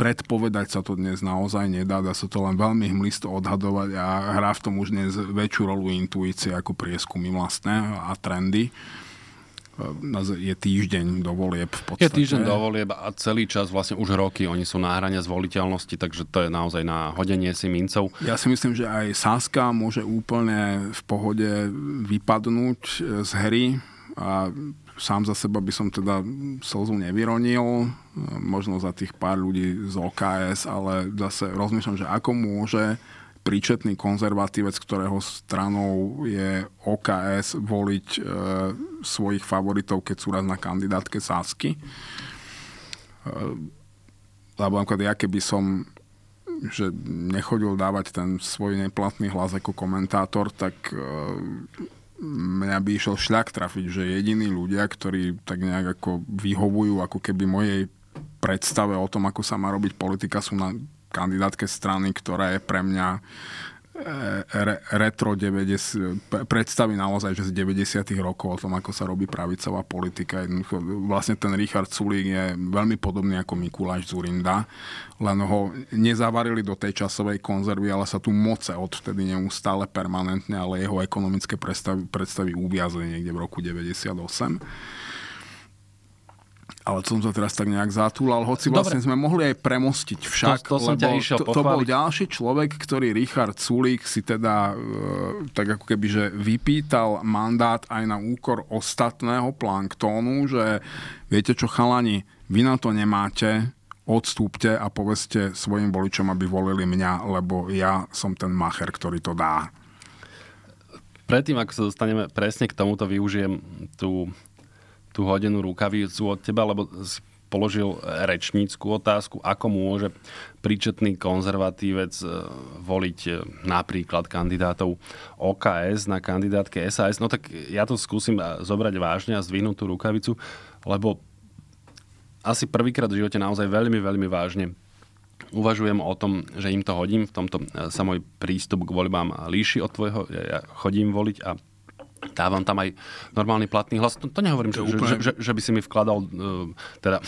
A: predpovedať sa to dnes naozaj nedá, dá sa to len veľmi hmlisto odhadovať a hrá v tom už dnes väčšiu rolu intuície ako prieskumy vlastné a trendy je týždeň do volieb v podstate. Je týždeň do
B: volieb a celý čas, vlastne už roky, oni sú na hrane zvoliteľnosti, takže to je naozaj na hodenie si mincov. Ja si myslím, že aj Saska
A: môže úplne v pohode vypadnúť e, z hry a sám za seba by som teda slzu nevyronil, e, možno za tých pár ľudí z OKS, ale zase rozmýšľam, že ako môže príčetný konzervatívec, ktorého stranou je OKS voliť e, svojich favoritov, keď sú raz na kandidátke sásky. E, lebo napríklad ja keby som že nechodil dávať ten svoj neplatný hlas ako komentátor, tak e, mňa by išiel šľak trafiť, že jediní ľudia, ktorí tak nejak ako vyhovujú ako keby mojej predstave o tom, ako sa má robiť politika, sú na kandidátke strany, ktorá je pre mňa e, re, retro 90, predstaví naozaj, že z 90. rokov o tom, ako sa robí pravicová politika. Jednoducho, vlastne ten Richard Sulík je veľmi podobný ako Mikuláš Zurinda, len ho nezavarili do tej časovej konzervy, ale sa tu moce odvtedy neustále permanentne, ale jeho ekonomické predstavy, predstavy uviazli niekde v roku 98. Ale som sa teraz tak nejak zatúlal, hoci Dobre. vlastne sme mohli aj premostiť však, to, to som lebo išiel to, to bol ďalší človek, ktorý Richard Sulík si teda e, tak ako keby, že vypýtal mandát aj na úkor ostatného planktónu, že viete čo chalani, vy na to nemáte, odstúpte a poveste svojim voličom, aby volili mňa, lebo ja som ten macher, ktorý to dá.
B: Predtým, ako sa dostaneme presne k tomuto, využijem tú tu tú hodenú rukavicu od teba, lebo položil rečníckú otázku, ako môže príčetný konzervatívec e, voliť e, napríklad kandidátov OKS na kandidátke SAS. No tak ja to skúsim e, zobrať vážne a zdvihnúť tú rukavicu, lebo asi prvýkrát v živote naozaj veľmi, veľmi vážne uvažujem o tom, že im to hodím. V tomto sa môj prístup k voľbám líši od tvojho. Ja chodím voliť a dávam tam aj normálny platný hlas. To, to nehovorím, to že, úplne... že, že, že by si mi vkladal, e, teda,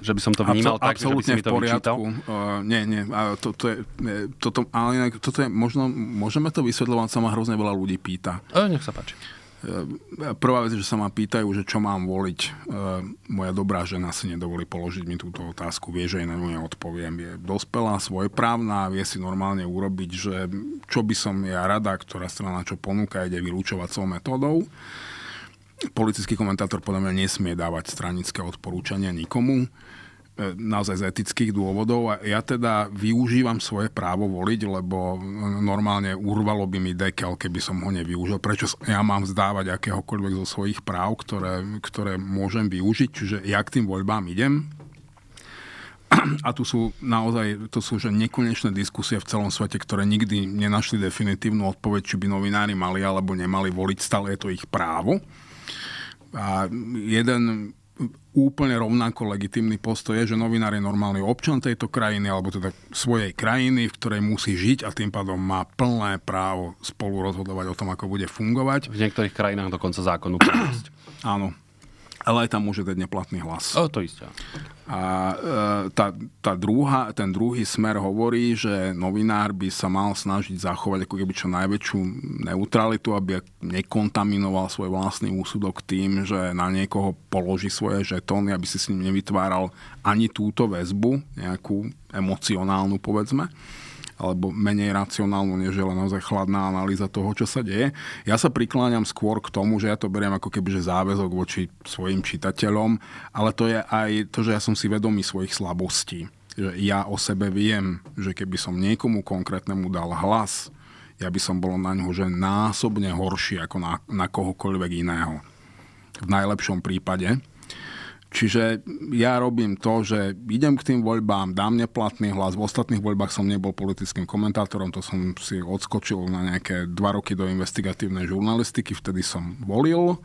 B: že by som to vnímal Absol- tak, že by si mi to vyčítal. Uh, nie, nie, a to, to je, nie, toto, ale inak, toto je, možno, môžeme to
A: vysvetľovať, sa ma hrozne veľa ľudí pýta. Uh, nech sa páči. Uh, Ehm, prvá vec, že sa ma pýtajú, že čo mám voliť. Ehm, moja dobrá žena si nedovolí položiť mi túto otázku, vie, že aj na ňu neodpoviem. Je dospelá, svojprávna, vie si normálne urobiť, že čo by som ja rada, ktorá strana čo ponúka, ide svojou metódou. Politický komentátor podľa mňa nesmie dávať stranické odporúčania nikomu. E, naozaj z etických dôvodov. A ja teda využívam svoje právo voliť, lebo e, normálne urvalo by mi dekel, keby som ho nevyužil. Prečo ja mám vzdávať akéhokoľvek zo svojich práv, ktoré, ktoré môžem využiť? Čiže ja k tým voľbám idem. A tu sú naozaj, to sú že nekonečné diskusie v celom svete, ktoré nikdy nenašli definitívnu odpoveď, či by novinári mali alebo nemali voliť, stále je to ich právo. A jeden úplne rovnako legitimný postoj je, že novinár je normálny občan tejto krajiny, alebo teda svojej krajiny, v ktorej musí žiť a tým pádom má plné právo spolu rozhodovať o tom, ako bude fungovať. V niektorých krajinách dokonca zákonu. Áno ale aj tam môže dať neplatný hlas. O, to isté. A e, tá, tá druhá, ten druhý smer hovorí, že novinár by sa mal snažiť zachovať ako keby čo najväčšiu neutralitu, aby nekontaminoval svoj vlastný úsudok tým, že na niekoho položí svoje žetóny, aby si s ním nevytváral ani túto väzbu, nejakú emocionálnu povedzme alebo menej racionálnu, než je len naozaj chladná analýza toho, čo sa deje. Ja sa prikláňam skôr k tomu, že ja to beriem ako keby že záväzok voči svojim čitateľom, ale to je aj to, že ja som si vedomý svojich slabostí. Že ja o sebe viem, že keby som niekomu konkrétnemu dal hlas, ja by som bol na ňo že násobne horší ako na, na kohokoľvek iného. V najlepšom prípade. Čiže ja robím to, že idem k tým voľbám, dám neplatný hlas. V ostatných voľbách som nebol politickým komentátorom, to som si odskočil na nejaké dva roky do investigatívnej žurnalistiky, vtedy som volil.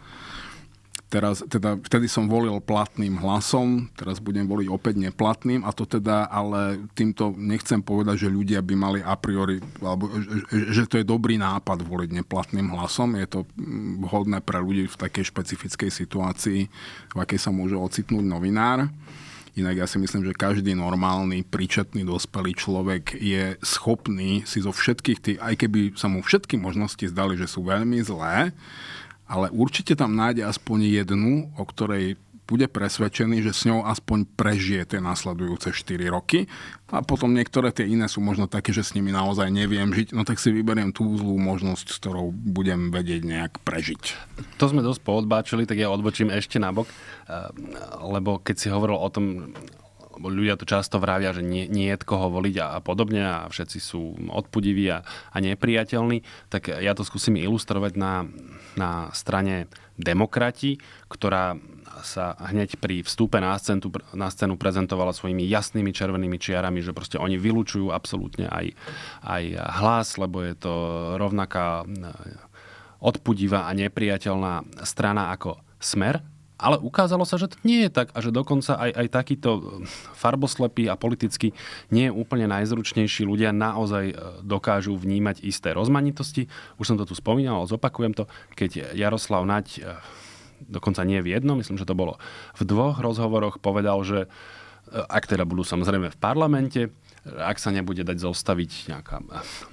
A: Teraz, teda, vtedy som volil platným hlasom, teraz budem voliť opäť neplatným a to teda, ale týmto nechcem povedať, že ľudia by mali a priori, alebo že to je dobrý nápad voliť neplatným hlasom. Je to mm, vhodné pre ľudí v takej špecifickej situácii, v akej sa môže ocitnúť novinár. Inak ja si myslím, že každý normálny, príčetný, dospelý človek je schopný si zo všetkých tých, aj keby sa mu všetky možnosti zdali, že sú veľmi zlé, ale určite tam nájde aspoň jednu, o ktorej bude presvedčený, že s ňou aspoň prežije tie následujúce 4 roky a potom niektoré tie iné sú možno také, že s nimi naozaj neviem žiť, no tak si vyberiem tú zlú
B: možnosť, s ktorou budem vedieť nejak prežiť. To sme dosť poodbáčili, tak ja odbočím ešte nabok, eh, lebo keď si hovoril o tom, ľudia to často vravia, že nie, nie je koho voliť a, a podobne a všetci sú odpudiví a, a nepriateľní, tak ja to skúsim ilustrovať na, na strane demokrati, ktorá sa hneď pri vstupe na scénu, na scénu prezentovala svojimi jasnými červenými čiarami, že proste oni vylúčujú absolútne aj, aj hlas, lebo je to rovnaká odpudivá a nepriateľná strana ako Smer, ale ukázalo sa, že to nie je tak a že dokonca aj, aj takýto e, farboslepí a politicky nie je úplne najzručnejší ľudia naozaj e, dokážu vnímať isté rozmanitosti. Už som to tu spomínal, ale zopakujem to. Keď Jaroslav Naď, e, dokonca nie v jednom, myslím, že to bolo v dvoch rozhovoroch, povedal, že ak teda budú samozrejme v parlamente, ak sa nebude dať zostaviť nejaká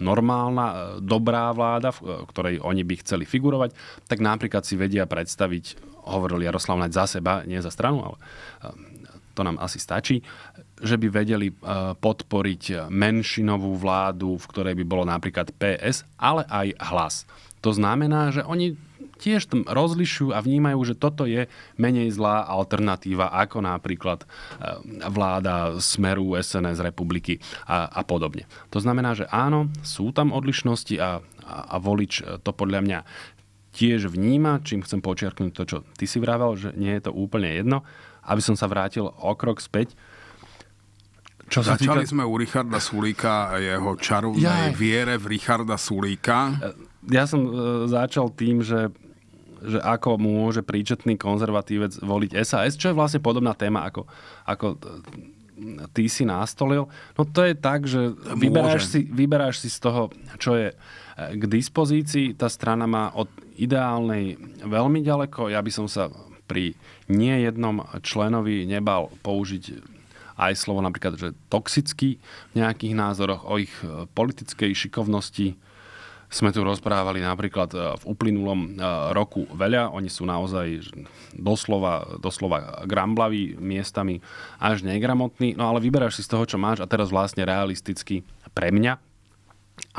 B: normálna, dobrá vláda, v ktorej oni by chceli figurovať, tak napríklad si vedia predstaviť hovoril Jaroslav Naď za seba, nie za stranu, ale eh, to nám asi stačí, že by vedeli eh, podporiť menšinovú vládu, v ktorej by bolo napríklad PS, ale aj hlas. To znamená, že oni tiež rozlišujú a vnímajú, že toto je menej zlá alternatíva ako napríklad eh, vláda smeru SNS republiky a, a podobne. To znamená, že áno, sú tam odlišnosti a, a, a volič to podľa mňa tiež vníma, čím chcem počiarknúť to, čo ty si vravel, že nie je to úplne jedno, aby som sa vrátil o krok späť. Čo sa Začali týka...
A: sme u Richarda Sulíka a jeho čarovnej ja... viere v Richarda Sulíka. E,
B: ja som e, začal tým, že, že ako môže príčetný konzervatívec voliť SAS, čo je vlastne podobná téma ako, ako e, ty si nastolil. No to je tak, že vyberáš si, vyberáš si z toho, čo je k dispozícii. Tá strana má od ideálnej veľmi ďaleko. Ja by som sa pri nie jednom členovi nebal použiť aj slovo napríklad, že toxický v nejakých názoroch o ich e, politickej šikovnosti. Sme tu rozprávali napríklad e, v uplynulom e, roku veľa. Oni sú naozaj doslova, doslova gramblaví miestami až negramotní. No ale vyberáš si z toho, čo máš a teraz vlastne realisticky pre mňa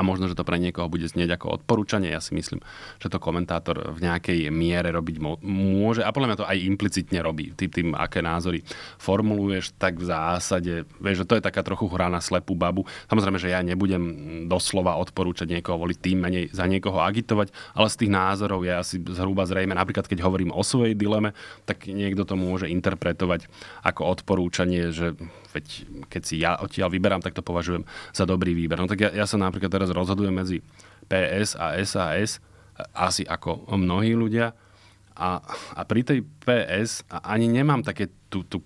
B: a možno, že to pre niekoho bude znieť ako odporúčanie. Ja si myslím, že to komentátor v nejakej miere robiť môže a podľa mňa to aj implicitne robí. Tým, tým aké názory formuluješ, tak v zásade, vieš, že to je taká trochu hra na slepú babu. Samozrejme, že ja nebudem doslova odporúčať niekoho voliť tým menej za niekoho agitovať, ale z tých názorov je asi zhruba zrejme. Napríklad, keď hovorím o svojej dileme, tak niekto to môže interpretovať ako odporúčanie, že veď, keď si ja odtiaľ vyberám, tak to považujem za dobrý výber. No tak ja, ja sa napríklad teraz teraz rozhoduje medzi PS a SAS, asi ako mnohí ľudia. A, a pri tej PS ani nemám také tú, tú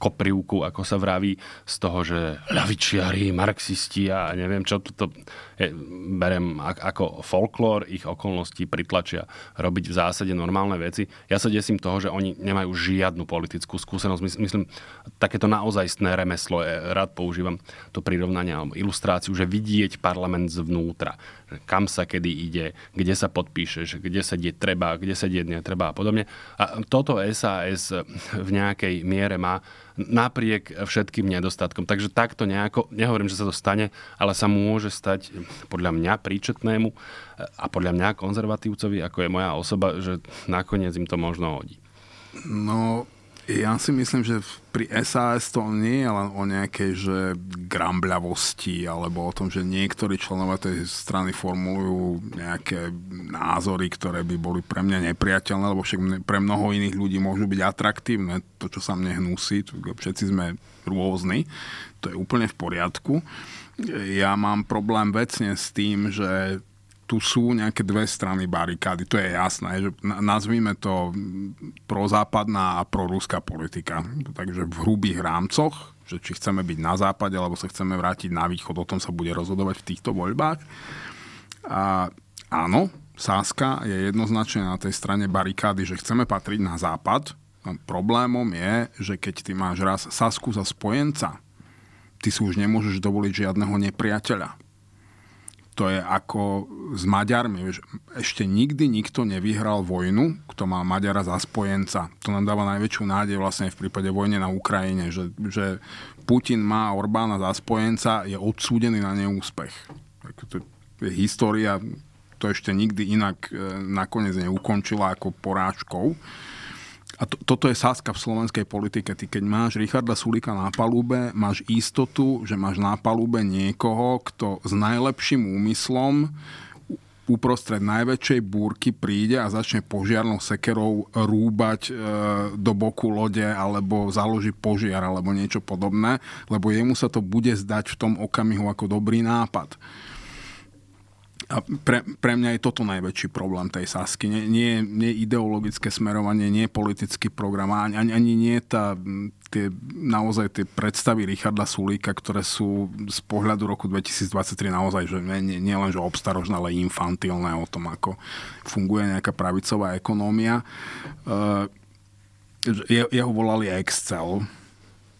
B: koprivku, ako sa vraví, z toho, že ľavičiari, marxisti a neviem čo, toto je, berem ako folklór, ich okolnosti pritlačia robiť v zásade normálne veci. Ja sa desím toho, že oni nemajú žiadnu politickú skúsenosť. Myslím, takéto naozajstné remeslo, je, rád používam to prirovnanie alebo ilustráciu, že vidieť parlament zvnútra kam sa kedy ide, kde sa podpíšeš, kde sa deť treba, kde sa deť netreba a podobne. A toto SAS v nejakej miere má napriek všetkým nedostatkom. Takže takto nejako, nehovorím, že sa to stane, ale sa môže stať podľa mňa príčetnému a podľa mňa konzervatívcovi, ako je moja osoba, že nakoniec im to možno hodí. No, ja si myslím, že pri SAS to nie je len o nejakej že
A: grambľavosti alebo o tom, že niektorí členovia tej strany formulujú nejaké názory, ktoré by boli pre mňa nepriateľné, lebo však pre mnoho iných ľudí môžu byť atraktívne. To, čo sa mne hnusí, všetci sme rôzni, to je úplne v poriadku. Ja mám problém vecne s tým, že tu sú nejaké dve strany barikády, to je jasné. Že nazvíme to prozápadná a proruská politika. Takže v hrubých rámcoch, že či chceme byť na západe, alebo sa chceme vrátiť na východ, o tom sa bude rozhodovať v týchto voľbách. A áno, Sáska je jednoznačne na tej strane barikády, že chceme patriť na západ. A no, problémom je, že keď ty máš raz Sasku za spojenca, ty si už nemôžeš dovoliť žiadneho nepriateľa to je ako s Maďarmi. Vieš, ešte nikdy nikto nevyhral vojnu, kto má Maďara za spojenca. To nám dáva najväčšiu nádej vlastne v prípade vojne na Ukrajine, že, že Putin má Orbána za spojenca, je odsúdený na neúspech. To je história, to ešte nikdy inak e, nakoniec neukončila ako porážkou. A to, toto je sáska v slovenskej politike. Ty keď máš Richarda Sulika na palube, máš istotu, že máš na palube niekoho, kto s najlepším úmyslom uprostred najväčšej búrky príde a začne požiarnou sekerou rúbať e, do boku lode alebo založí požiar alebo niečo podobné, lebo jemu sa to bude zdať v tom okamihu ako dobrý nápad. A pre, pre mňa je toto najväčší problém tej Sasky. Nie, nie, nie ideologické smerovanie, nie politický program, ani, ani nie tá, tie, naozaj tie predstavy Richarda Sulíka, ktoré sú z pohľadu roku 2023 naozaj, že nie, nie, nie len že obstarožné, ale infantilné o tom, ako funguje nejaká pravicová ekonómia. Uh, eh, je, jeho volali Excel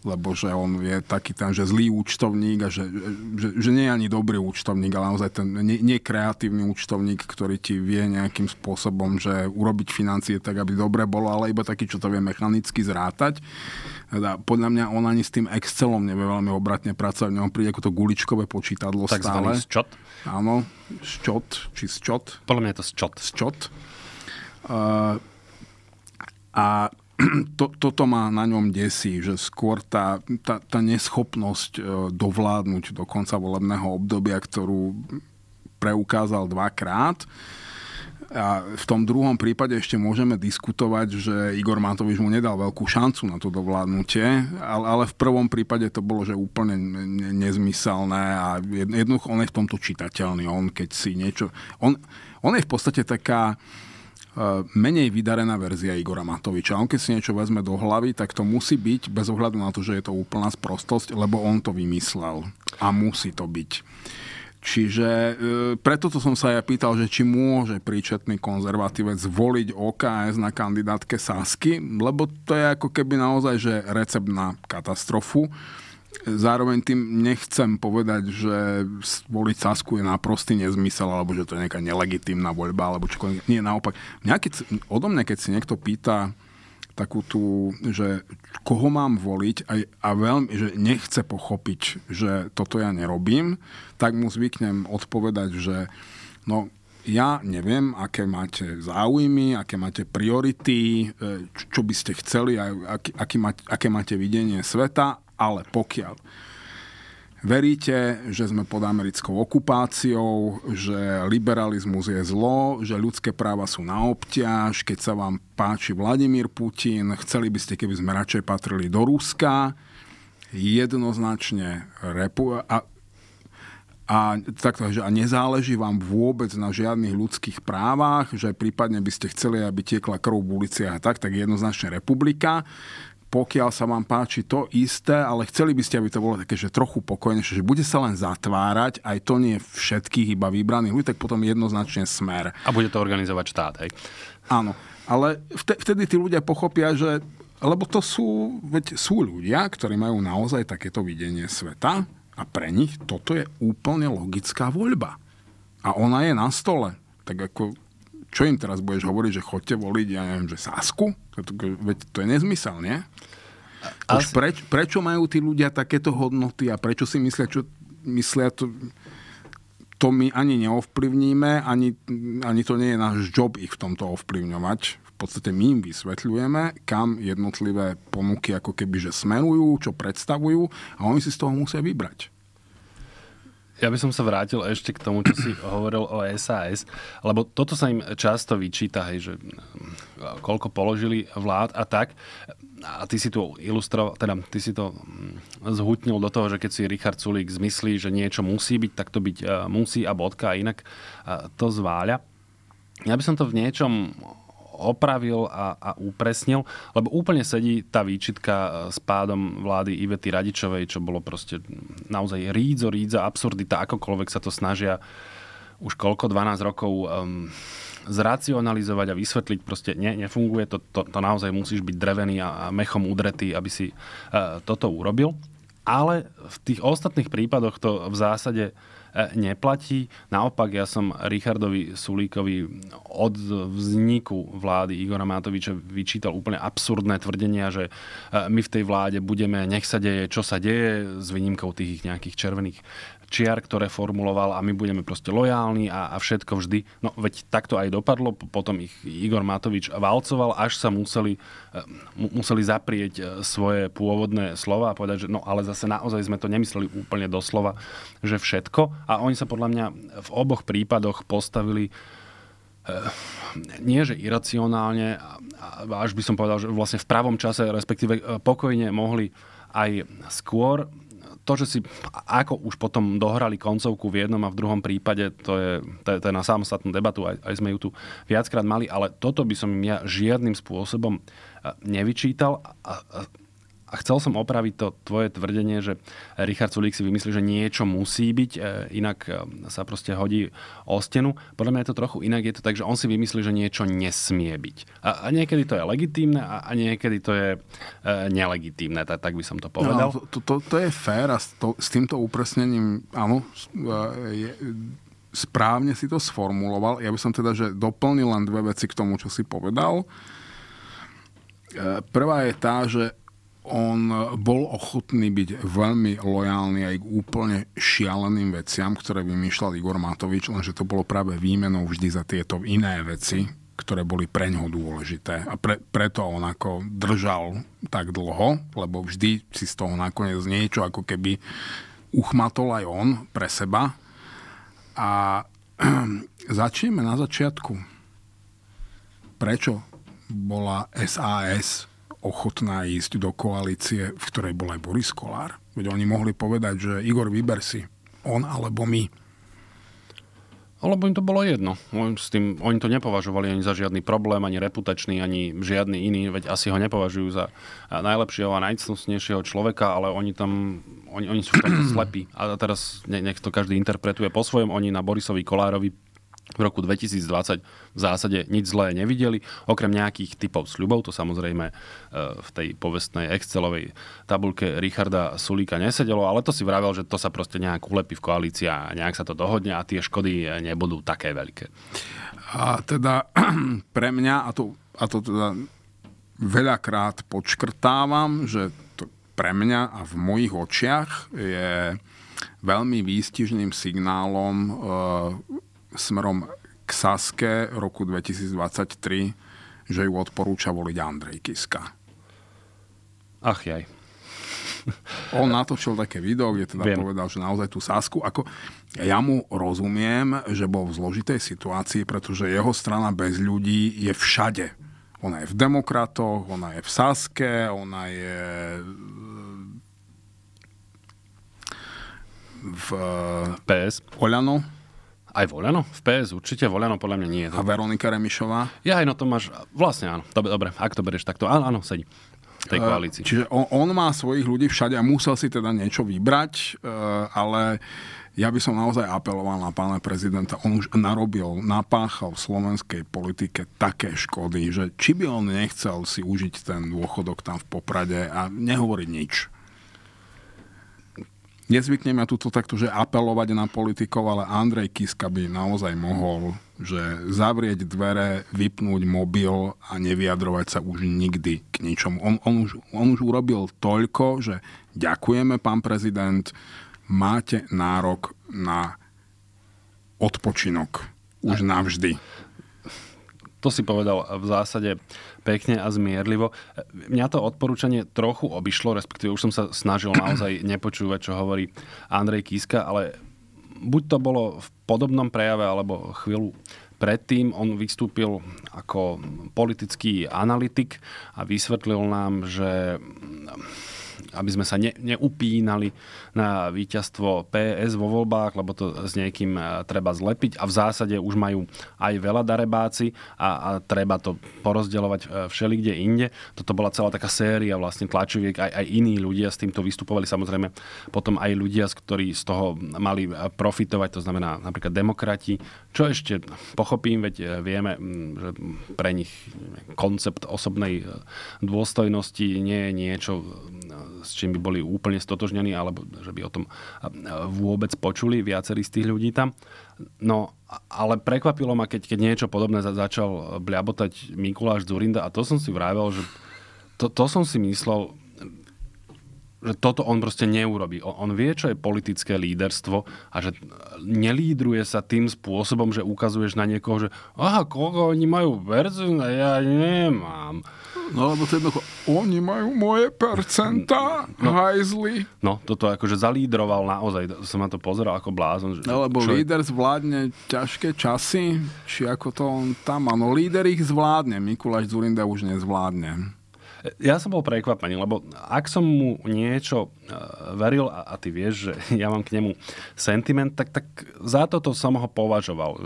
A: lebo že on je taký ten, že zlý účtovník a že, že, že nie je ani dobrý účtovník, ale naozaj ten nekreatívny účtovník, ktorý ti vie nejakým spôsobom, že urobiť financie tak, aby dobre bolo, ale iba taký, čo to vie mechanicky zrátať. Teda podľa mňa on ani s tým Excelom nevie veľmi obratne pracovať. On príde ako to guličkové počítadlo tak stále. Tak sčot? Áno, sčot, či sčot. Podľa mňa je to sčot. Sčot. Uh, a to, toto má na ňom desí, že skôr tá, tá, tá neschopnosť e, dovládnuť do konca volebného obdobia, ktorú preukázal dvakrát, a v tom druhom prípade ešte môžeme diskutovať, že Igor Matovič mu nedal veľkú šancu na to dovládnutie, ale, ale v prvom prípade to bolo, že úplne nezmyselné a jednoducho on je v tomto čitateľný. On keď si niečo... On, on je v podstate taká E, menej vydarená verzia Igora Matoviča. On keď si niečo vezme do hlavy, tak to musí byť bez ohľadu na to, že je to úplná sprostosť, lebo on to vymyslel. A musí to byť. Čiže e, preto to som sa aj pýtal, že či môže príčetný konzervatívec zvoliť OKS na kandidátke Sasky, lebo to je ako keby naozaj že recept na katastrofu. Zároveň tým nechcem povedať, že voliť Sasku je naprostý nezmysel, alebo že to je nejaká nelegitímna voľba, alebo čo Nie, naopak. Mňa keď, odo mňa, keď si niekto pýta takú tú, že koho mám voliť a, a veľmi, že nechce pochopiť, že toto ja nerobím, tak mu zvyknem odpovedať, že no ja neviem, aké máte záujmy, aké máte priority, e, čo by ste chceli, aký, aký má, aké máte videnie sveta ale pokiaľ veríte, že sme pod americkou okupáciou, že liberalizmus je zlo, že ľudské práva sú na obťaž, keď sa vám páči Vladimír Putin, chceli by ste, keby sme radšej patrili do Ruska, jednoznačne repu- a, a, takto, že a nezáleží vám vôbec na žiadnych ľudských právach, že prípadne by ste chceli, aby tiekla krv v uliciach a tak, tak jednoznačne republika pokiaľ sa vám páči to isté, ale chceli by ste, aby to bolo také, že trochu pokojnejšie, že bude sa len zatvárať, aj to nie všetkých, iba vybraných ľudí, tak potom jednoznačne smer. A bude to organizovať štát, hej? Áno, ale vtedy tí ľudia pochopia, že lebo to sú, veď sú ľudia, ktorí majú naozaj takéto videnie sveta a pre nich toto je úplne logická voľba. A ona je na stole. Tak ako čo im teraz budeš hovoriť, že chodte voliť, ja neviem, že Sasku? Veď to je nezmysel, nie? Asi... preč, prečo majú tí ľudia takéto hodnoty a prečo si myslia, čo myslia to, to my ani neovplyvníme, ani, ani to nie je náš job ich v tomto ovplyvňovať. V podstate my im vysvetľujeme, kam jednotlivé ponuky ako keby že smerujú, čo predstavujú a oni si z toho musia
B: vybrať. Ja by som sa vrátil ešte k tomu, čo si hovoril o SAS, lebo toto sa im často vyčíta, hej, že mm, koľko položili vlád a tak. A ty si tu ilustroval, teda ty si to mm, zhutnil do toho, že keď si Richard Sulík zmyslí, že niečo musí byť, tak to byť e, musí a bodka a inak e, to zváľa. Ja by som to v niečom opravil a, a upresnil, lebo úplne sedí tá výčitka e, s pádom vlády Ivety Radičovej, čo bolo proste naozaj rídzo, rídzo, absurdita, akokoľvek sa to snažia už koľko, 12 rokov um, zracionalizovať a vysvetliť, proste nie, nefunguje, to, to, to naozaj musíš byť drevený a, a mechom udretý, aby si uh, toto urobil. Ale v tých ostatných prípadoch to v zásade uh, E, neplatí. Naopak, ja som Richardovi Sulíkovi od vzniku vlády Igora Matoviča vyčítal úplne absurdné tvrdenia, že e, my v tej vláde budeme, nech sa deje, čo sa deje, s výnimkou tých ich nejakých červených čiar, ktoré formuloval a my budeme proste lojálni a, a všetko vždy. No veď takto aj dopadlo, potom ich Igor Matovič valcoval, až sa museli, e, museli zaprieť svoje pôvodné slova a povedať, že no ale zase naozaj sme to nemysleli úplne doslova, že všetko a oni sa podľa mňa v oboch prípadoch postavili eh, nie že iracionálne, až by som povedal, že vlastne v pravom čase, respektíve eh, pokojne mohli aj skôr. To, že si ako už potom dohrali koncovku v jednom a v druhom prípade, to je, to je, to je na samostatnú debatu, aj, aj sme ju tu viackrát mali, ale toto by som im ja žiadnym spôsobom eh, nevyčítal. A, a, a chcel som opraviť to tvoje tvrdenie, že Richard Sulík si vymyslí, že niečo musí byť, e, inak e, sa proste hodí o stenu. Podľa mňa je to trochu inak, je to tak, že on si vymyslí, že niečo nesmie byť. A, a niekedy to je legitímne a, a niekedy to je e, nelegitímne, tak, tak by som to povedal. No,
A: to, to, to je fér a s, to, s týmto upresnením, áno, e, je, správne si to sformuloval. Ja by som teda, že doplnil len dve veci k tomu, čo si povedal. Prvá je tá, že on e, bol ochotný byť veľmi lojálny aj k úplne šialeným veciam, ktoré vymýšľal Igor Matovič, lenže to bolo práve výmenou vždy za tieto iné veci, ktoré boli pre ňoho dôležité. A pre, preto on ako držal tak dlho, lebo vždy si z toho nakoniec niečo ako keby uchmatol aj on pre seba. A začneme na začiatku. Prečo bola SAS ochotná ísť do koalície, v ktorej bol aj Boris Kolár. Veď oni mohli povedať, že Igor, vyber si on alebo my.
B: Alebo im to bolo jedno. S tým, oni to nepovažovali ani za žiadny problém, ani reputačný, ani žiadny iný, veď asi ho nepovažujú za najlepšieho a najcnostnejšieho človeka, ale oni tam, oni, oni sú tam slepí. A teraz nech to každý interpretuje po svojom. Oni na Borisovi Kolárovi v roku 2020 v zásade nič zlé nevideli, okrem nejakých typov sľubov, to samozrejme e, v tej povestnej Excelovej tabulke Richarda Sulíka nesedelo, ale to si vravel, že to sa proste nejak ulepí v koalícii a nejak sa to dohodne a tie škody e, nebudú také veľké. A teda pre mňa, a to, a to teda veľakrát
A: podškrtávam, že to pre mňa a v mojich očiach je veľmi výstižným signálom e, smerom k Saske roku 2023, že ju odporúča voliť Andrej Kiska. Ach jaj. On natočil také video, kde teda Viem. povedal, že naozaj tú Sasku, ako ja mu rozumiem, že bol v zložitej situácii, pretože jeho strana bez ľudí je všade. Ona je v demokratoch, ona je v
B: Saske, ona je eh, v PS. Oľano aj Voľano? V PS určite Voľano podľa mňa nie je. A Veronika Remišová? Ja aj na to máš, vlastne áno, dobre, dobre ak to berieš takto, áno, áno, sedí tej e, koalícii.
A: Čiže on, on má svojich ľudí všade a musel si teda niečo vybrať, e, ale ja by som naozaj apeloval na pána prezidenta. On už narobil, napáchal v slovenskej politike také škody, že či by on nechcel si užiť ten dôchodok tam v Poprade a nehovoriť nič nezvyknem ja túto takto, že apelovať na politikov, ale Andrej Kiska by naozaj mohol, že zavrieť dvere, vypnúť mobil a nevyjadrovať sa už nikdy k ničomu. On, on, už, on už urobil toľko, že ďakujeme, pán prezident,
B: máte nárok na odpočinok už navždy. To si povedal v zásade pekne a zmierlivo. Mňa to odporúčanie trochu obišlo, respektíve už som sa snažil naozaj nepočúvať, čo hovorí Andrej Kiska, ale buď to bolo v podobnom prejave, alebo chvíľu predtým on vystúpil ako politický analytik a vysvetlil nám, že aby sme sa ne, neupínali na víťazstvo PS vo voľbách, lebo to s niekým e, treba zlepiť a v zásade už majú aj veľa darebáci a, a treba to porozdeľovať e, všelikde inde. Toto bola celá taká séria vlastne tlačoviek, aj, aj iní ľudia s týmto vystupovali, samozrejme potom aj ľudia, ktorí z toho mali e, profitovať, to znamená napríklad demokrati, čo ešte pochopím, veď vieme, že pre nich koncept osobnej dôstojnosti nie je niečo E, s čím by boli úplne stotožnení, alebo že by o tom e, vôbec počuli viacerí z tých ľudí tam. No, ale prekvapilo ma, keď, keď niečo podobné začal bľabotať Mikuláš Zurinda a to som si vravel, že to, to som si myslel, že toto on proste neurobi. On vie, čo je politické líderstvo a že nelídruje sa tým spôsobom, že ukazuješ na niekoho, že aha, koľko oni majú percent a ja nemám. No lebo to jednoducho, oni majú moje percentá, no, no, hajzli. No, toto akože zalídroval naozaj, som na to pozeral ako blázon. Že, no, lebo líder je... zvládne ťažké časy, či ako to on tam, áno, líder ich zvládne, Mikuláš Zurinda už nezvládne. Ja som bol prekvapený, lebo ak som mu niečo e, veril a, a ty vieš, že ja mám k nemu sentiment, tak, tak za toto som ho považoval.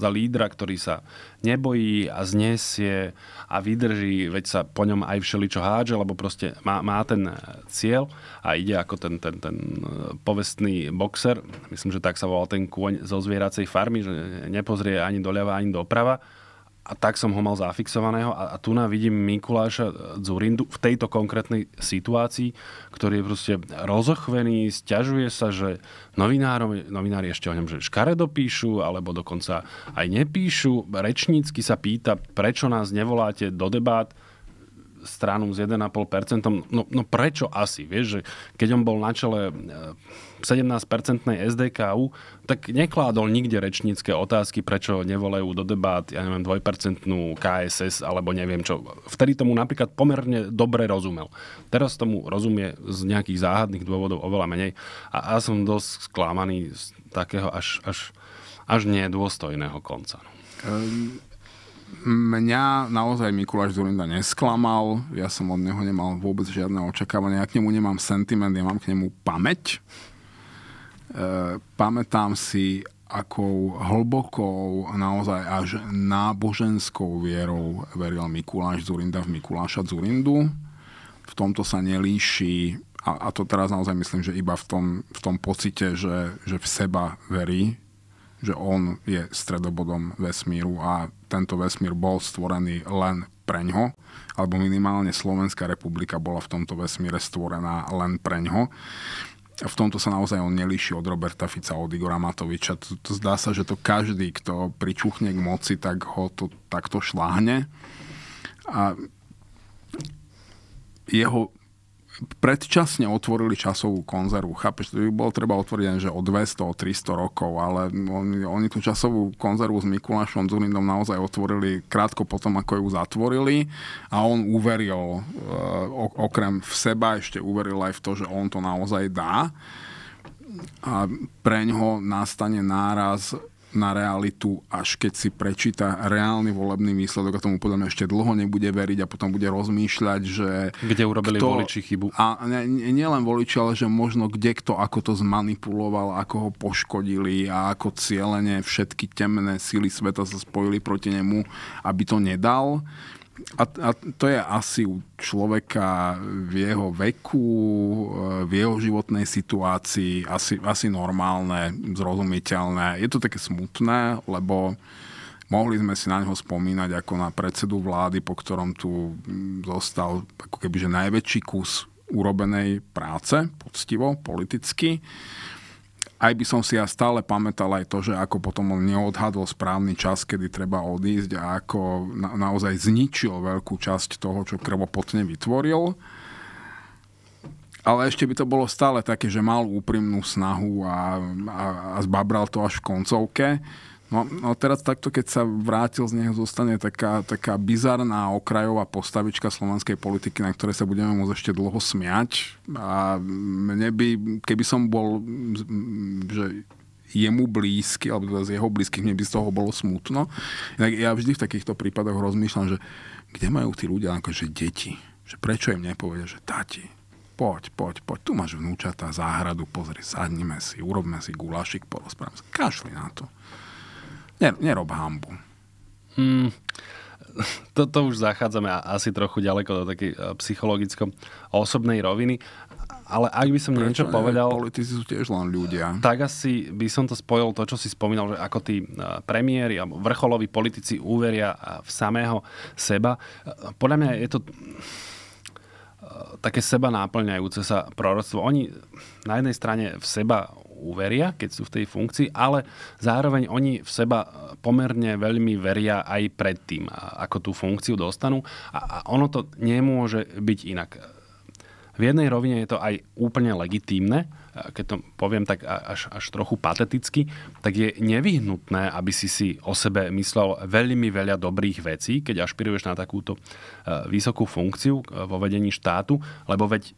B: Za lídra, ktorý sa nebojí a znesie a vydrží, veď sa po ňom aj všeličo hádže, lebo proste má, má ten cieľ a ide ako ten, ten, ten e, povestný boxer, myslím, že tak sa volal ten kôň zo zvieracej farmy, že nepozrie ani doľava, ani doprava a tak som ho mal zafixovaného a, a tu na vidím Mikuláša Zurindu v tejto konkrétnej situácii, ktorý je proste rozochvený, stiažuje sa, že novinárom, novinári ešte o ňom, že škare dopíšu, alebo dokonca aj nepíšu. Rečnícky sa pýta, prečo nás nevoláte do debát stranu s 1,5%. No, no prečo asi? Vieš, že keď on bol na čele e, 17 SDKU, tak nekládol nikde rečnícke otázky, prečo nevolajú do debát, ja neviem, 2 KSS alebo neviem čo. Vtedy tomu napríklad pomerne dobre rozumel. Teraz tomu rozumie z nejakých záhadných dôvodov oveľa menej a ja som dosť sklamaný z takého až, až, až nedôstojného konca. Um mňa naozaj Mikuláš Zurinda nesklamal, ja som od
A: neho nemal vôbec žiadne očakávania, ja k nemu nemám sentiment, ja mám k nemu pamäť, E, pamätám si, akou hlbokou, naozaj až náboženskou vierou veril Mikuláš Zurinda v Mikuláša Zurindu. V tomto sa nelíši, a, a to teraz naozaj myslím, že iba v tom, v tom pocite, že, že v seba verí, že on je stredobodom vesmíru a tento vesmír bol stvorený len preňho, alebo minimálne Slovenská republika bola v tomto vesmíre stvorená len preňho. A v tomto sa naozaj on neliší od Roberta Fica, od Igora Matoviča. To, to zdá sa, že to každý, kto pričuchne k moci, tak ho to takto šláhne. A jeho predčasne otvorili časovú konzervu. Chápeš, to by bolo treba otvoriť len, že o 200, o 300 rokov, ale oni, oni tú časovú konzervu s Mikulášom Zurindom naozaj otvorili krátko potom, ako ju zatvorili a on uveril, eh, okrem v seba, ešte uveril aj v to, že on to naozaj dá a preň ho nastane náraz na realitu, až keď si prečíta reálny volebný výsledok a tomu podľa mňa ešte dlho nebude veriť a potom bude rozmýšľať, že...
B: Kde urobili kto, voliči chybu. A
A: nielen nie, voliči, ale že možno kde kto ako to zmanipuloval, ako ho poškodili a ako cieľene všetky temné síly sveta sa spojili proti nemu, aby to nedal. A, a to je asi u človeka v jeho veku, eh, v jeho životnej situácii asi, asi normálne, zrozumiteľné. Je to také smutné, lebo mohli sme si na ňoho spomínať ako na predsedu vlády, po ktorom tu mm, zostal ako keby najväčší kus urobenej práce, poctivo, politicky aj by som si ja stále pamätal aj to, že ako potom on neodhadol správny čas, kedy treba odísť a ako na, naozaj zničil veľkú časť toho, čo krvopotne vytvoril. Ale ešte by to bolo stále také, že mal úprimnú snahu a, a, a zbabral to až v koncovke. No, no teraz takto, keď sa vrátil z neho, zostane taká, taká bizarná okrajová postavička slovenskej politiky, na ktorej sa budeme môcť ešte dlho smiať. A mne by, keby som bol, mm, že jemu blízky, alebo teda z jeho blízkych, mne by z toho bolo smutno. Inak ja vždy v takýchto prípadoch rozmýšľam, že kde majú tí ľudia akože deti? Že prečo im nepovedia, že tati, poď, poď, poď, tu máš vnúčatá záhradu, pozri, sadnime si, urobme si gulašik, porozprávame sa. Kašli na to. Ne, nerob hambu.
B: Hmm, to, už zachádzame asi trochu ďaleko do takej eh, psychologicko-osobnej roviny, ale ak by som Prečo niečo ne? povedal... Politici sú tiež len ľudia. Tak asi by som to spojil to, čo si spomínal, že ako tí eh, premiéry a vrcholoví politici úveria eh, v samého seba. Podľa mňa je to také seba náplňajúce sa proroctvo. Oni na jednej strane v seba uveria, keď sú v tej funkcii, ale zároveň oni v seba e, pomerne veľmi veria aj predtým, ako tú funkciu dostanú a, a ono to nemôže byť inak. V jednej rovine je to aj úplne legitímne, e, keď to poviem tak až, až trochu pateticky, tak je nevyhnutné, aby si si o sebe myslel veľmi veľa dobrých vecí, keď ašpiruješ na takúto e, vysokú funkciu vo vedení štátu, lebo veď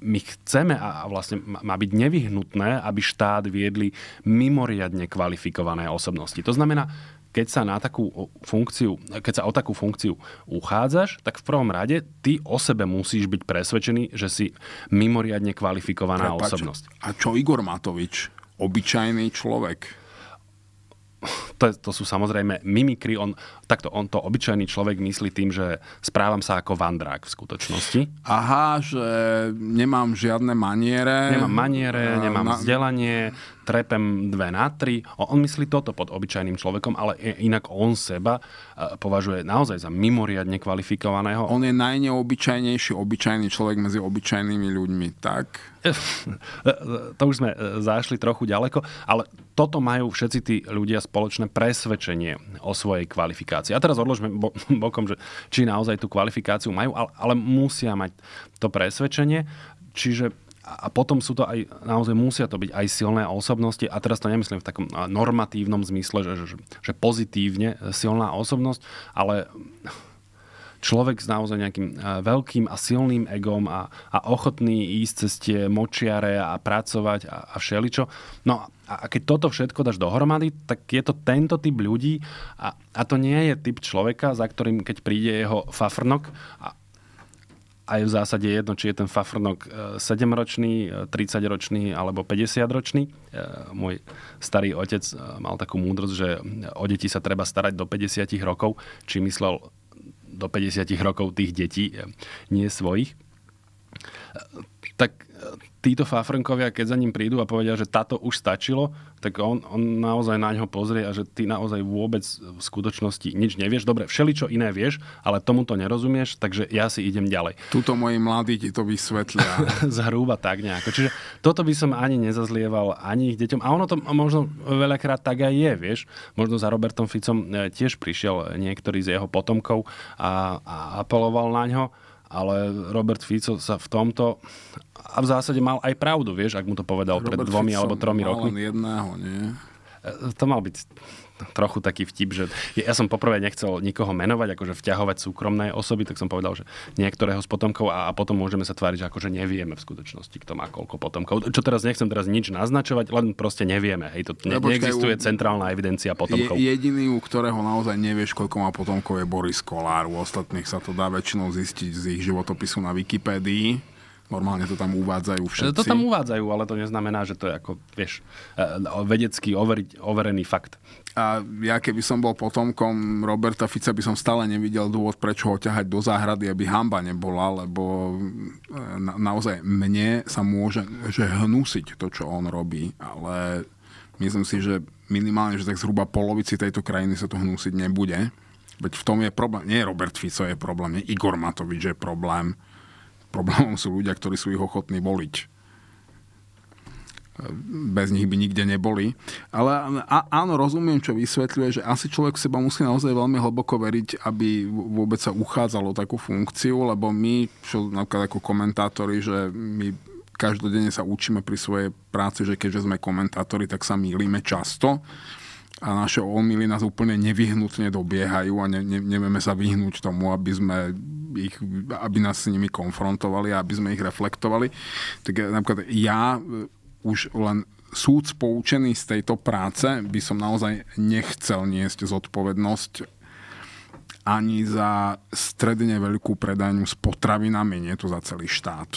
B: my chceme a vlastne má byť nevyhnutné, aby štát viedli mimoriadne kvalifikované osobnosti. To znamená, keď sa na takú funkciu, keď sa o takú funkciu uchádzaš, tak v prvom rade ty o sebe musíš byť presvedčený, že si mimoriadne kvalifikovaná Prepač, osobnosť. A čo Igor Matovič, obyčajný človek? to, to sú samozrejme mimikry. On, takto, on to obyčajný človek myslí tým, že správam sa ako vandrák v skutočnosti. Aha, že nemám žiadne maniere. Nemám maniere, nemám na... vzdelanie, trepem dve na tri. On myslí toto pod obyčajným človekom, ale inak on seba e, považuje naozaj za mimoriadne kvalifikovaného. On je najneobyčajnejší obyčajný človek medzi obyčajnými ľuďmi, tak? E, e, to už sme zašli trochu ďaleko, ale toto majú všetci tí ľudia spoločné presvedčenie o svojej kvalifikácii. A teraz odložme bokom, že či naozaj tú kvalifikáciu majú, ale, ale musia mať to presvedčenie. Čiže a potom sú to aj, naozaj musia to byť aj silné osobnosti, a teraz to nemyslím v takom normatívnom zmysle, že, že, že pozitívne e, silná osobnosť, ale človek s naozaj nejakým e, veľkým a silným egom a, a ochotný ísť cez tie močiare a pracovať a, a všeličo. No a, a keď toto všetko dáš dohromady, tak je to tento typ ľudí a, a to nie je typ človeka, za ktorým keď príde jeho fafrnok a, aj v zásade jedno, či je ten fafrnok 7-ročný, e, 30-ročný e, alebo 50-ročný. E, môj starý otec mal takú múdrosť, že o deti sa treba starať do 50 rokov, či myslel do 50 rokov tých detí, nie svojich. Tak títo fafrnkovia, keď za ním prídu a povedia, že táto už stačilo, tak on, on naozaj na ňo pozrie a že ty naozaj vôbec v skutočnosti nič nevieš. Dobre, všeličo iné vieš, ale tomu to nerozumieš, takže ja si idem ďalej. Tuto moji mladí ti to vysvetlia. Zhruba tak nejako. Čiže toto by som ani nezazlieval ani ich deťom. A ono to možno veľakrát tak aj je, vieš. Možno za Robertom Ficom e, tiež prišiel niektorý z jeho potomkov a, a apeloval na ňo ale Robert Fico sa v tomto a v zásade mal aj pravdu, vieš, ak mu to povedal Robert pred dvomi Fico alebo tromi rokmi. jedného, nie? E, to mal byť trochu taký vtip, že ja som poprvé nechcel nikoho menovať, akože vťahovať súkromné osoby, tak som povedal, že niektorého z potomkov a, a potom môžeme sa tváriť, že akože nevieme v skutočnosti, kto má koľko potomkov. Čo teraz nechcem teraz nič naznačovať, len proste nevieme. Hej, to ne, Lebo no, neexistuje u... centrálna evidencia potomkov. Je,
A: jediný, u ktorého naozaj nevieš, koľko má potomkov, je Boris Kolár. U ostatných sa to dá väčšinou zistiť z ich životopisu na Wikipédii. Normálne to tam uvádzajú všetci. To tam
B: uvádzajú, ale to neznamená, že to je ako, vieš, e, e, vedecký overiť, overený fakt. A ja keby som bol
A: potomkom Roberta Fica, by som stále nevidel dôvod, prečo ho ťahať do záhrady, aby hamba nebola, lebo e, na, naozaj mne sa môže že hnúsiť to, čo on robí, ale myslím si, že minimálne, že tak zhruba polovici tejto krajiny sa to hnúsiť nebude. Veď v tom je problém. Nie Robert Fico je problém, nie Igor Matovič je problém. Problémom sú ľudia, ktorí sú ich ochotní voliť bez nich by nikde neboli. Ale a, áno, rozumiem, čo vysvetľuje, že asi človek seba musí naozaj veľmi hlboko veriť, aby vôbec sa uchádzalo takú funkciu, lebo my, čo napríklad ako komentátori, že my každodenne sa učíme pri svojej práci, že keďže sme komentátori, tak sa mýlime často a naše omily nás úplne nevyhnutne dobiehajú a ne, ne, nevieme sa vyhnúť tomu, aby sme ich, aby nás s nimi konfrontovali a aby sme ich reflektovali. Tak napríklad ja už len súc poučený z tejto práce by som naozaj nechcel niesť zodpovednosť ani za stredne veľkú predajňu s potravinami, nie to za celý štát.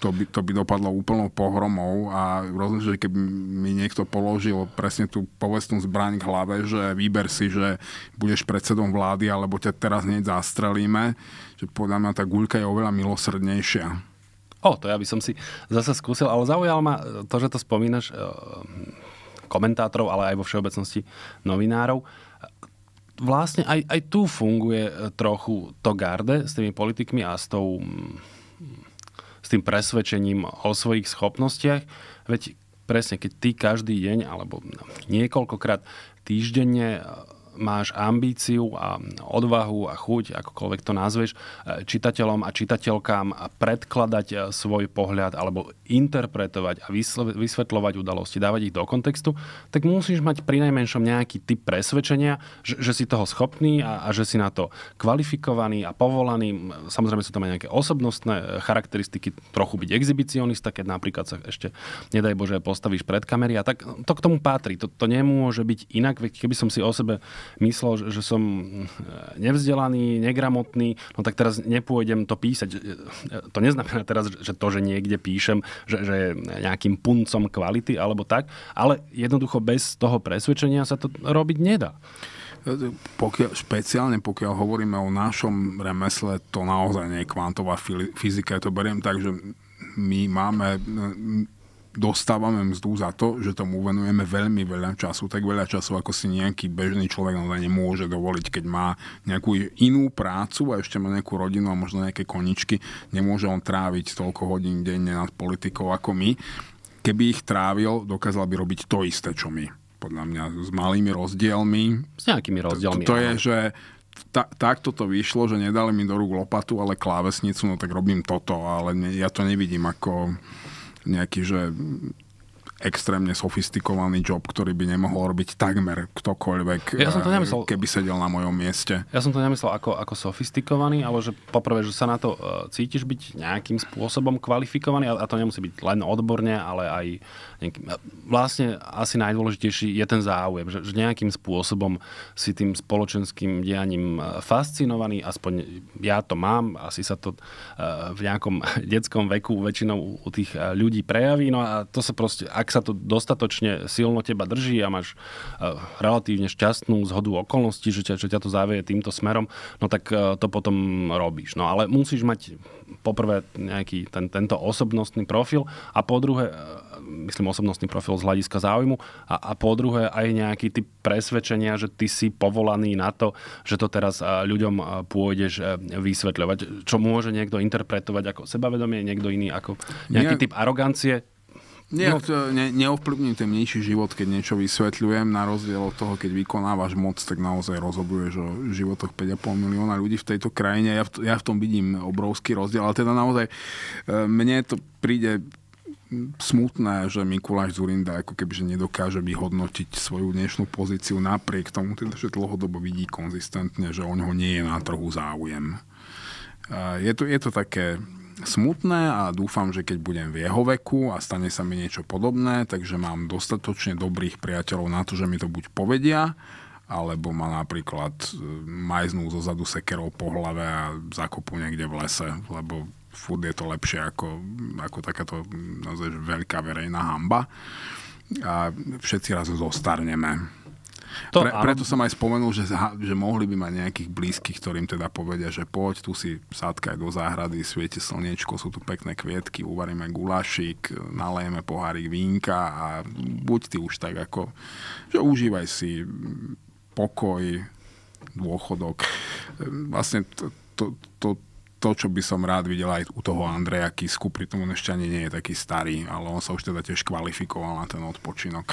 A: To by, to by dopadlo úplnou pohromou a rozumiem, že keby mi niekto položil presne tú povestnú zbraň k hlave, že výber si, že budeš predsedom vlády alebo ťa teraz hneď zastrelíme, že podľa mňa tá guľka je oveľa milosrdnejšia
B: O, to ja by som si zase skúsil, ale zaujalo ma e, to, že to spomínaš e, komentátorov, ale aj vo všeobecnosti novinárov. Vlastne aj, aj tu funguje e, trochu to garde s tými politikmi a s, tou, s tým presvedčením o svojich schopnostiach. Veď presne, keď ty každý deň alebo no, niekoľkokrát týždenne máš ambíciu a odvahu a chuť, akokoľvek to nazveš, eh, čitateľom a čitateľkám predkladať eh, svoj pohľad alebo interpretovať a vysvetľovať udalosti, dávať ich do kontextu, tak musíš mať pri najmenšom nejaký typ presvedčenia, že, že si toho schopný a, a že si na to kvalifikovaný a povolaný. Samozrejme sú tam aj nejaké osobnostné eh, charakteristiky, trochu byť exhibicionista, keď napríklad sa ešte, nedaj Bože, postavíš pred kamery a tak to k tomu patrí. To, to nemôže byť inak, keby som si o sebe myslel, že som e, nevzdelaný, negramotný, no tak teraz nepôjdem to písať. E, e, to neznamená teraz, že to, že niekde píšem, že, že je nejakým puncom kvality alebo tak, ale jednoducho bez toho presvedčenia sa to robiť nedá
A: pokiaľ, špeciálne pokiaľ hovoríme o našom remesle, to naozaj nie je kvantová fyzika. Ja to beriem tak, že my máme dostávame mzdu za to, že tomu venujeme veľmi veľa času, tak veľa času, ako si nejaký bežný človek naozaj nemôže dovoliť, keď má nejakú inú prácu a ešte má nejakú rodinu a možno nejaké koničky, nemôže on tráviť toľko hodín denne nad politikou ako my. Keby ich trávil, dokázal by robiť to isté, čo my. Podľa mňa s malými rozdielmi. S nejakými rozdielmi. To, to je, že ta, takto to vyšlo, že nedali mi do rúk lopatu, ale klávesnicu, no tak robím toto, ale ne, ja to nevidím ako nejaký, že extrémne sofistikovaný job, ktorý by nemohol robiť takmer ktokoľvek, ja som to eh, nemyslel, keby
B: sedel na mojom mieste. Ja som to nemyslel ako, ako sofistikovaný, ale že poprvé, že sa na to eh, cítiš byť nejakým spôsobom kvalifikovaný, a to nemusí byť len odborne, ale aj Vlastne asi najdôležitejší je ten záujem, že, že nejakým spôsobom si tým spoločenským dianím e, fascinovaný, aspoň ja to mám, asi sa to e, v nejakom detskom veku väčšinou u tých e, ľudí prejaví, no a to sa proste, ak sa to dostatočne silno teba drží a máš relatívne šťastnú zhodu okolností, že ťa, že ťa to závie týmto smerom, no tak to potom robíš. No ale musíš mať poprvé nejaký ten, tento osobnostný profil a po druhé, e, myslím osobnostný profil z hľadiska záujmu a, a po druhé aj nejaký typ presvedčenia, že ty si povolaný na to, že to teraz e, ľuďom e, pôjdeš vysvetľovať. Čo môže niekto interpretovať ako sebavedomie, niekto iný ako nejaký Nie... typ arogancie Nejak
A: to ne, neovplyvní ten mnejší život, keď niečo vysvetľujem, na rozdiel od toho, keď vykonávaš moc, tak naozaj rozhoduješ o životoch 5,5 milióna ľudí v tejto krajine. Ja v, ja v tom vidím obrovský rozdiel, ale teda naozaj e, mne to príde smutné, že Mikuláš Zurinda ako keby že nedokáže vyhodnotiť svoju dnešnú pozíciu napriek tomu, teda, že dlhodobo vidí konzistentne, že o ňoho nie je na trhu záujem. E, je to, je to také smutné a dúfam, že keď budem v jeho veku a stane sa mi niečo podobné, takže mám dostatočne dobrých priateľov na to, že mi to buď povedia, alebo ma napríklad e, majznú zo zadu sekerou po hlave a zakopú niekde v lese, lebo furt je to lepšie ako, ako takáto mm, naozaj veľká verejná hamba a všetci raz zostarneme. To, Pre, preto som aj spomenul, že, že mohli by mať nejakých blízkych, ktorým teda povedia, že poď, tu si sadkaj do záhrady, svieti slnečko, sú tu pekné kvietky, uvaríme gulašik, nalejeme pohárik vínka a buď ty už tak ako, že užívaj si pokoj, dôchodok. Vlastne to, to, to, to, čo by som rád videl aj u toho Andreja Kisku, pri tom on ešte ani nie je taký starý, ale on sa už teda tiež kvalifikoval na ten odpočinok.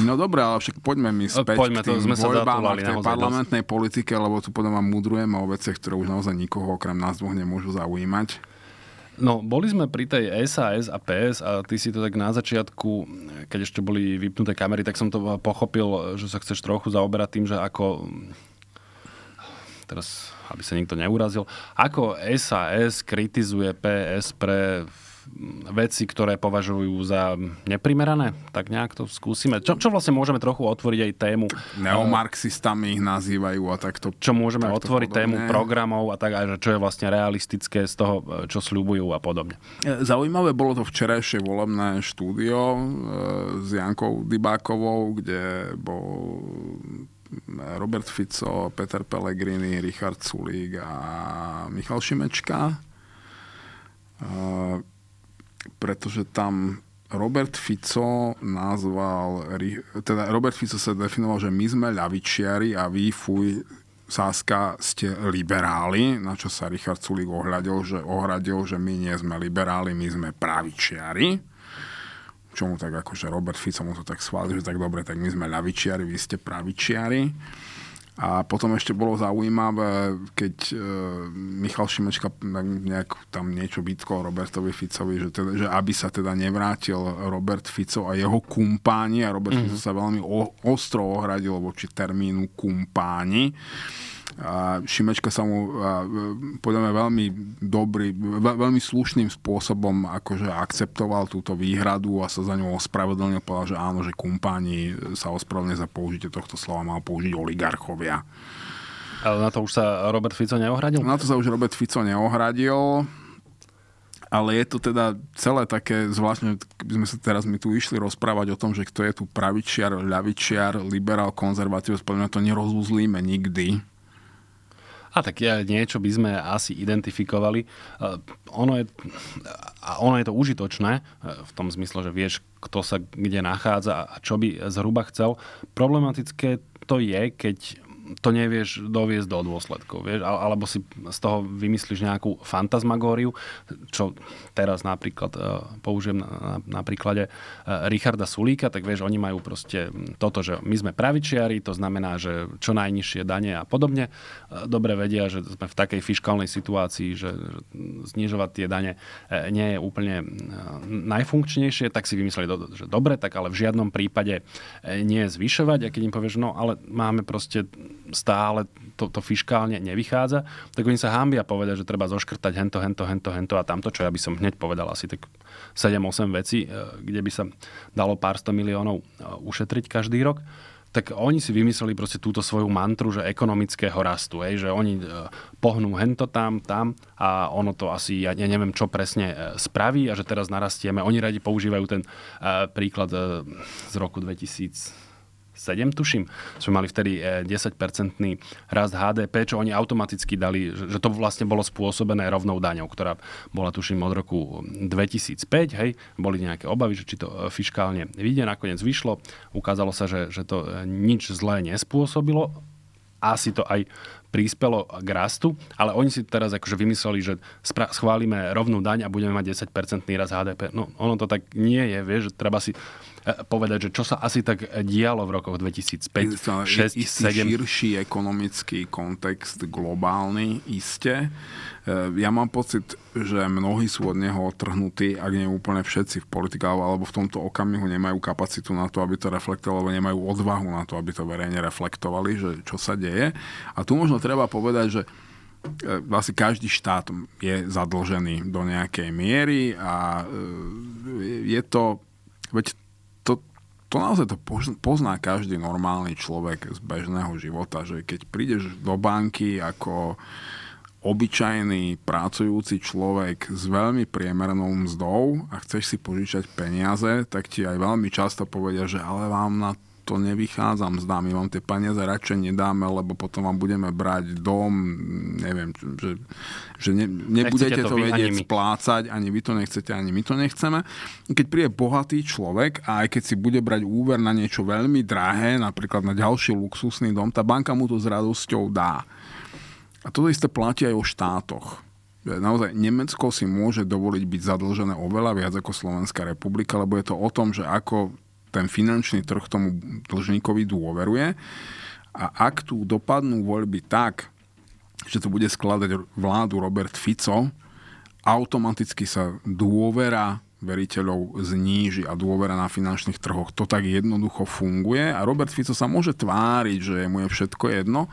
A: No dobré, ale však poďme my späť poďme, to, k tým sme voľbám sa k tej parlamentnej dosť. politike, lebo tu podľa vám mudrujeme o veciach, ktoré už naozaj nikoho okrem nás dvoch nemôžu zaujímať.
B: No, boli sme pri tej SAS a PS a ty si to tak na začiatku, keď ešte boli vypnuté kamery, tak som to pochopil, že sa chceš trochu zaoberať tým, že ako teraz, aby sa nikto neurazil, ako SAS kritizuje PS pre veci, ktoré považujú za neprimerané. Tak nejak to skúsime. Čo, čo vlastne môžeme trochu otvoriť aj tému? Eh, Neomarxistami ich nazývajú a takto. Čo môžeme takto otvoriť podobne. tému programov a tak, a čo je vlastne realistické z toho, eh, čo sľubujú a podobne.
A: Eh, zaujímavé bolo to včerajšie volebné štúdio s Jankou Dybákovou, kde bol Robert Fico, Peter Pellegrini, Richard Sulík a Michal Šimečka pretože tam Robert Fico nazval, teda Robert Fico sa definoval, že my sme ľavičiari a vy, fuj, Sáska, ste liberáli, na čo sa Richard Sulik ohľadil, že, ohradil, že my nie sme liberáli, my sme pravičiari. Čomu tak akože Robert Fico mu to tak schválil, že tak dobre, tak my sme ľavičiari, vy ste pravičiari. A potom ešte bolo zaujímavé, keď e, Michal Šimečka nejak tam niečo vytkol Robertovi Ficovi, že, teda, že aby sa teda nevrátil Robert Fico a jeho kumpáni, a Robert mm-hmm. Fico sa veľmi o, ostro ohradil voči termínu kumpáni. A Šimečka sa mu a, podľa mňa veľmi dobrý, veľmi slušným spôsobom akože akceptoval túto výhradu a sa za ňou ospravedlnil, povedal, že áno, že kumpáni sa ospravedlne za použitie tohto slova mal použiť oligarchovia. Ale na to už sa Robert Fico neohradil? Na to sa už Robert Fico neohradil ale je to teda celé také zvláštne, keby sme sa teraz my tu išli rozprávať o tom, že kto je tu pravičiar, ľavičiar, liberál, konzervatív, podľa to nerozuzlíme
B: nikdy. A tak ja, niečo by sme asi identifikovali. E, ono je, a ono je to užitočné e, v tom zmysle, že vieš, kto sa kde nachádza a čo by zhruba chcel. Problematické to je, keď to nevieš doviesť do dôsledkov, vieš, alebo si z toho vymyslíš nejakú fantasmagóriu, čo teraz napríklad e, použijem na, na, na príklade e, Richarda Sulíka, tak vieš, oni majú proste toto, že my sme pravičiari, to znamená, že čo najnižšie dane a podobne, e, dobre vedia, že sme v takej fiskálnej situácii, že znižovať tie dane nie je úplne najfunkčnejšie, tak si vymysleli, že dobre, tak ale v žiadnom prípade nie zvyšovať a keď im povieš, no ale máme proste stále to, to fiškálne nevychádza, tak oni sa hámbia povedať, že treba zoškrtať hento, hento, hento, hento a tamto, čo ja by som hneď povedal asi tak 7-8 veci, eh, kde by sa dalo pár sto miliónov eh, ušetriť každý rok tak oni si vymysleli proste túto svoju mantru, že ekonomického rastu, hej, že oni eh, pohnú hento tam, tam a ono to asi, ja neviem, čo presne spraví a že teraz narastieme. Oni radi používajú ten príklad z roku 2000, tuším, sme mali vtedy 10-percentný e, rast HDP, čo oni automaticky dali, že to vlastne bolo spôsobené rovnou daňou, ktorá bola tuším od roku 2005, hej, boli nejaké obavy, že či to e, fiskálne vyjde, nakoniec vyšlo, ukázalo sa, že, že to e, nič zlé nespôsobilo, asi to aj prispelo k rastu, ale oni si teraz akože vymysleli, že schválime rovnú daň a budeme mať 10-percentný rast HDP. No ono to tak nie je, vieš, že treba si e, povedať, že čo sa asi tak e, dialo v rokoch 2005, 2006, 2007. širší
A: ekonomický kontext, globálny, iste. E, ja mám pocit, že mnohí sú od neho odtrhnutí, ak nie úplne všetci v politike, alebo v tomto okamihu nemajú kapacitu na to, aby to reflektovali, alebo nemajú odvahu na to, aby to verejne reflektovali, že čo sa deje. A tu možno treba povedať, že e, vlastne každý štát je zadlžený do nejakej miery a e, je to, veď to, to naozaj to pozná každý normálny človek z bežného života, že keď prídeš do banky ako obyčajný pracujúci človek s veľmi priemernou mzdou a chceš si požičať peniaze, tak ti aj veľmi často povedia, že ale vám na to nevychádzam s dámy, vám tie peniaze radšej nedáme, lebo potom vám budeme brať dom, neviem, že, že ne, nebudete to, to vedieť ani splácať, ani vy to nechcete, ani my to nechceme. Keď príde bohatý človek a aj keď si bude brať úver na niečo veľmi drahé, napríklad na ďalší luxusný dom, tá banka mu to s radosťou dá. A toto isté platí aj o štátoch naozaj Nemecko si môže dovoliť byť zadlžené oveľa viac ako Slovenská republika, lebo je to o tom, že ako ten finančný trh tomu dlžníkovi dôveruje. A ak tu dopadnú voľby tak, že to bude skladať vládu Robert Fico, automaticky sa dôvera veriteľov zníži a dôvera na finančných trhoch. To tak jednoducho funguje a Robert Fico sa môže tváriť, že mu je všetko jedno,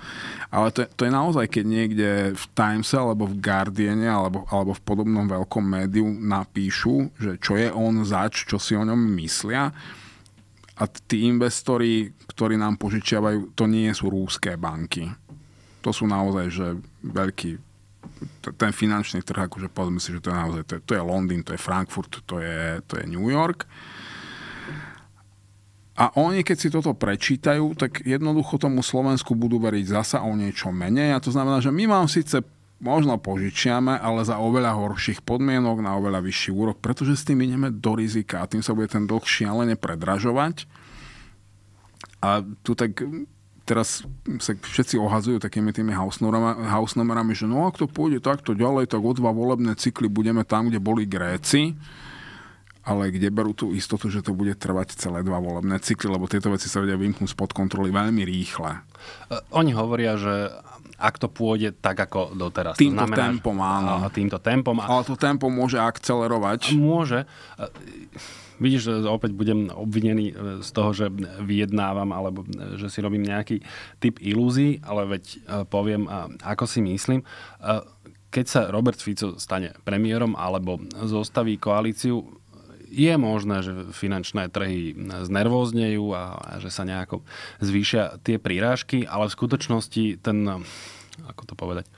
A: ale to je, to je naozaj, keď niekde v Times alebo v Guardiane alebo, alebo v podobnom veľkom médiu napíšu, že čo je on zač, čo si o ňom myslia, a tí investori, ktorí nám požičiavajú, to nie sú rúské banky. To sú naozaj, že veľký ten finančný trh, akože povedzme si, že to je naozaj, to je, to je Londýn, to je Frankfurt, to je, to je New York. A oni, keď si toto prečítajú, tak jednoducho tomu Slovensku budú veriť zasa o niečo menej. A to znamená, že my vám síce možno požičiame, ale za oveľa horších podmienok, na oveľa vyšší úrok, pretože s tým ideme do rizika a tým sa bude ten dlh šialene predražovať. A tu tak teraz sa všetci ohazujú takými tými hausnomerami, že no ak to pôjde takto ďalej, tak o dva volebné cykly budeme tam, kde boli Gréci ale kde berú tú istotu, že to bude trvať celé dva volebné cykly, lebo tieto veci sa vedia vymknúť spod kontroly veľmi rýchle. Oni
B: hovoria, že ak to pôjde tak ako doteraz. Týmto to znamená, tempom, áno. Týmto tempom. Ale to tempo môže akcelerovať. Môže. Vidíš, opäť budem obvinený e, z toho, že vyjednávam alebo e, že si robím nejaký typ ilúzií, ale veď e, poviem, ako si myslím. Keď sa Robert Fico stane premiérom alebo zostaví koalíciu, je možné, že finančné trhy znervóznejú a, a že sa nejako zvýšia tie prírážky, ale v skutočnosti ten, ako to povedať, e,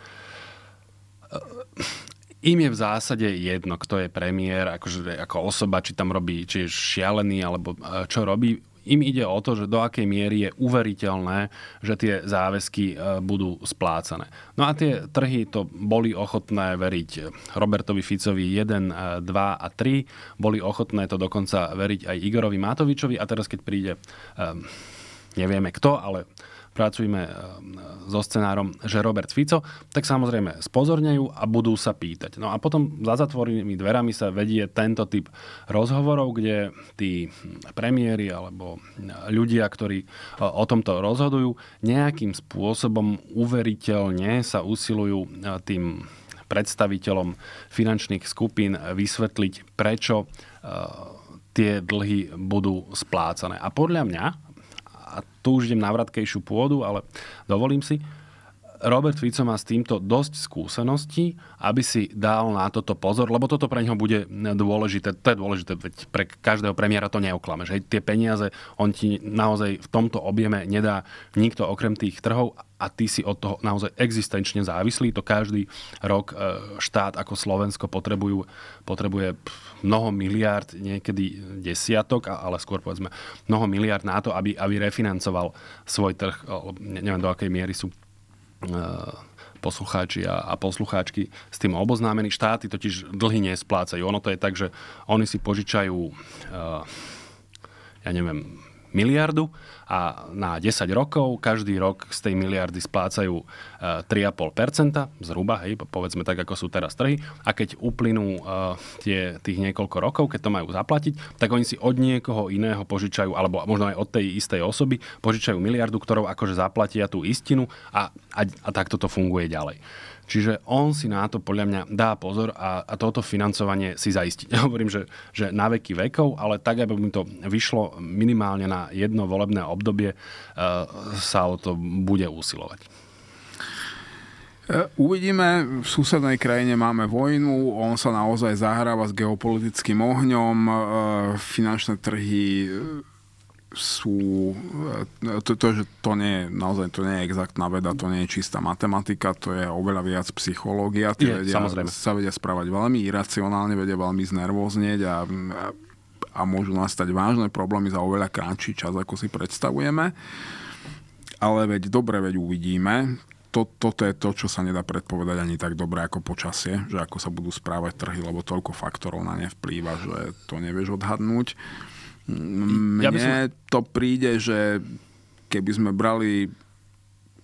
B: im je v zásade jedno, kto je premiér, akože ako osoba, či tam robí, či je šialený, alebo e, čo robí im ide o to, že do akej miery je uveriteľné, že tie záväzky e, budú splácané. No a tie trhy to boli ochotné veriť Robertovi Ficovi 1, 2 e, a 3. Boli ochotné to dokonca veriť aj Igorovi Matovičovi. A teraz, keď príde, um, e, nevieme kto, ale pracujeme eh, so scenárom, že Robert Fico, tak samozrejme spozorňajú a budú sa pýtať. No a potom za zatvorenými dverami sa vedie tento typ rozhovorov, kde tí hm, premiéry alebo hm, ľudia, ktorí eh, o tomto rozhodujú, nejakým spôsobom uveriteľne sa usilujú eh, tým predstaviteľom finančných skupín vysvetliť, prečo tie dlhy budú splácané. A podľa mňa a tu už idem na vratkejšiu pôdu, ale dovolím si. Robert Fico má s týmto dosť skúseností, aby si dal na toto pozor, lebo toto pre neho bude dôležité. To je dôležité, veď pre každého premiéra to neoklameš. Že tie peniaze on ti naozaj v tomto objeme nedá nikto okrem tých trhov a ty si od toho naozaj existenčne závislý. To každý rok e, štát ako Slovensko potrebujú, potrebuje mnoho miliárd, niekedy desiatok, ale skôr povedzme mnoho miliárd na to, aby, aby refinancoval svoj trh. E, neviem, do akej miery sú e, poslucháči a, a poslucháčky s tým oboznámení. Štáty totiž dlhy nesplácajú. Ono to je tak, že oni si požičajú, ja neviem, miliardu a na 10 rokov každý rok z tej miliardy splácajú 3,5% e, zhruba, hej, povedzme tak, ako sú teraz trhy. A keď uplynú e, tie, tých niekoľko rokov, keď to majú zaplatiť, tak oni si od niekoho iného požičajú, alebo možno aj od tej istej osoby, požičajú miliardu, ktorou akože zaplatia tú istinu a, a, a takto to funguje ďalej. Čiže on si na to podľa mňa dá pozor a, a toto financovanie si zaistí. Hovorím, že, že na veky vekov, ale tak, aby mi to vyšlo minimálne na jedno volebné obdobie, e, sa o to bude usilovať.
A: Eh, uvidíme, v susednej krajine máme vojnu, on sa naozaj zahráva s geopolitickým ohňom, eh, finančné trhy sú, e, to, to, že to nie je, naozaj to nie je exaktná veda, to nie je čistá matematika, to je oveľa viac psychológia, tie vedia, samozrejme. sa vedia správať veľmi iracionálne, vedia veľmi znervozneť a, a, a môžu nastať vážne problémy za oveľa kratší čas, ako si predstavujeme. Ale veď dobre, veď uvidíme. To, toto je to, čo sa nedá predpovedať ani tak dobre ako počasie, že ako sa budú správať trhy, lebo toľko faktorov na ne vplýva, že to nevieš odhadnúť. Mne ja by som... to príde, že keby sme brali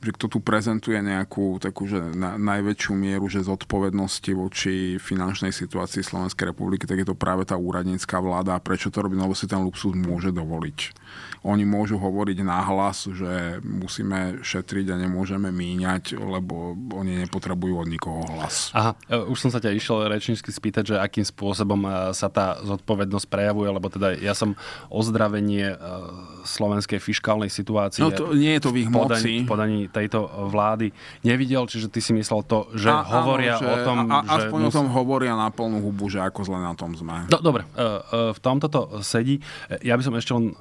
A: že kto tu prezentuje nejakú takú, že na, najväčšiu mieru že zodpovednosti voči finančnej situácii Slovenskej republiky, tak je to práve tá úradnícká vláda. prečo to robí? No, lebo si ten luxus môže dovoliť. Oni môžu hovoriť nahlas, že musíme šetriť a nemôžeme míňať, lebo oni nepotrebujú od nikoho hlas.
B: Aha, e, už som sa ťa išiel rečnícky spýtať, že akým spôsobom e, sa tá zodpovednosť prejavuje, lebo teda ja som ozdravenie e, slovenskej fiskálnej situácie. No to nie je to v ich podaní, moci. Podaní tejto vlády nevidel, čiže ty si myslel to, že a, hovoria áno, že, o tom... A, a, že aspoň mus... o tom hovoria na plnú hubu, že ako zle na tom sme. No, dobre, e, e, v tomto to sedí. E, ja by som ešte len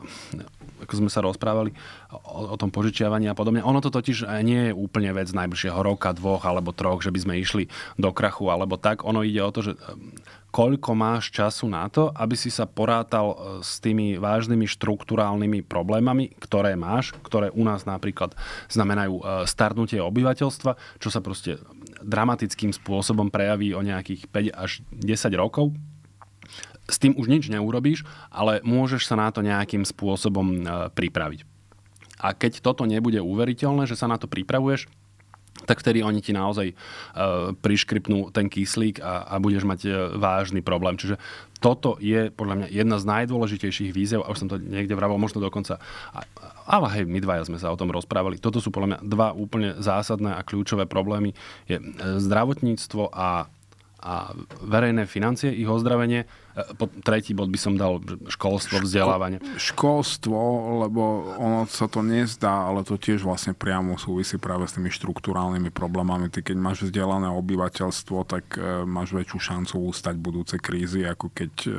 B: ako sme sa rozprávali o, o tom požičiavaní a podobne. Ono to totiž nie je úplne vec najbližšieho roka, dvoch alebo troch, že by sme išli do krachu alebo tak. Ono ide o to, že koľko máš času na to, aby si sa porátal e, s tými vážnymi štruktúrálnymi problémami, ktoré máš, ktoré u nás napríklad znamenajú e, starnutie obyvateľstva, čo sa proste dramatickým spôsobom prejaví o nejakých 5 až 10 rokov. S tým už nič neurobíš, ale môžeš sa na to nejakým spôsobom e, pripraviť. A keď toto nebude uveriteľné, že sa na to pripravuješ, tak vtedy oni ti naozaj uh, priškripnú ten kyslík a, a budeš mať uh, vážny problém. Čiže toto je podľa mňa jedna z najdôležitejších víziev, a už som to niekde vravel, možno dokonca. A, ale hej, my dvaja sme sa o tom rozprávali. Toto sú podľa mňa dva úplne zásadné a kľúčové problémy. Je e, zdravotníctvo a a verejné financie, ich ozdravenie. E, tretí bod by som dal školstvo, vzdelávanie.
A: školstvo, lebo ono sa to nezdá, ale to tiež vlastne priamo súvisí práve s tými štruktúrálnymi problémami. Ty keď máš vzdelané obyvateľstvo, tak e, máš väčšiu šancu ustať budúce krízy, ako keď e,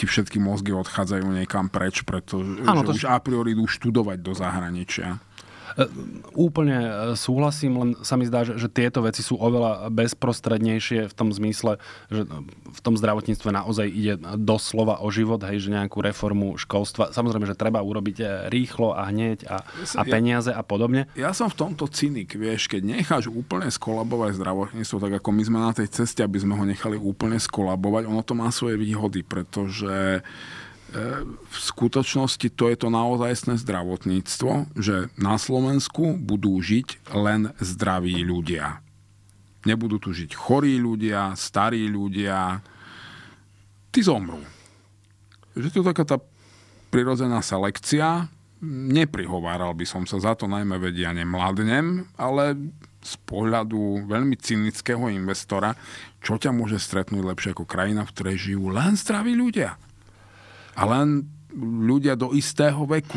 A: ti všetky mozgy odchádzajú niekam preč, pretože to... už a priori idú študovať do zahraničia.
B: E, úplne e, súhlasím, len sa mi zdá, že, že tieto veci sú oveľa bezprostrednejšie v tom zmysle, že e, v tom zdravotníctve naozaj ide doslova o život, hej, že nejakú reformu školstva. Samozrejme, že treba urobiť rýchlo a hneď a, a peniaze a podobne. Ja, ja som v tomto cynik,
A: vieš, keď necháš úplne skolabovať zdravotníctvo, tak ako my sme na tej ceste, aby sme ho nechali úplne skolabovať, ono to má svoje výhody, pretože E, v skutočnosti to je to naozajstné zdravotníctvo, že na Slovensku budú žiť len zdraví ľudia. Nebudú tu žiť chorí ľudia, starí ľudia. Tí zomrú. Že to je taká tá prirodzená selekcia. Neprihováral by som sa za to, najmä vedia nemladnem, ale z pohľadu veľmi cynického investora, čo ťa môže stretnúť lepšie ako krajina, v ktorej žijú len zdraví ľudia a len ľudia do
B: istého veku.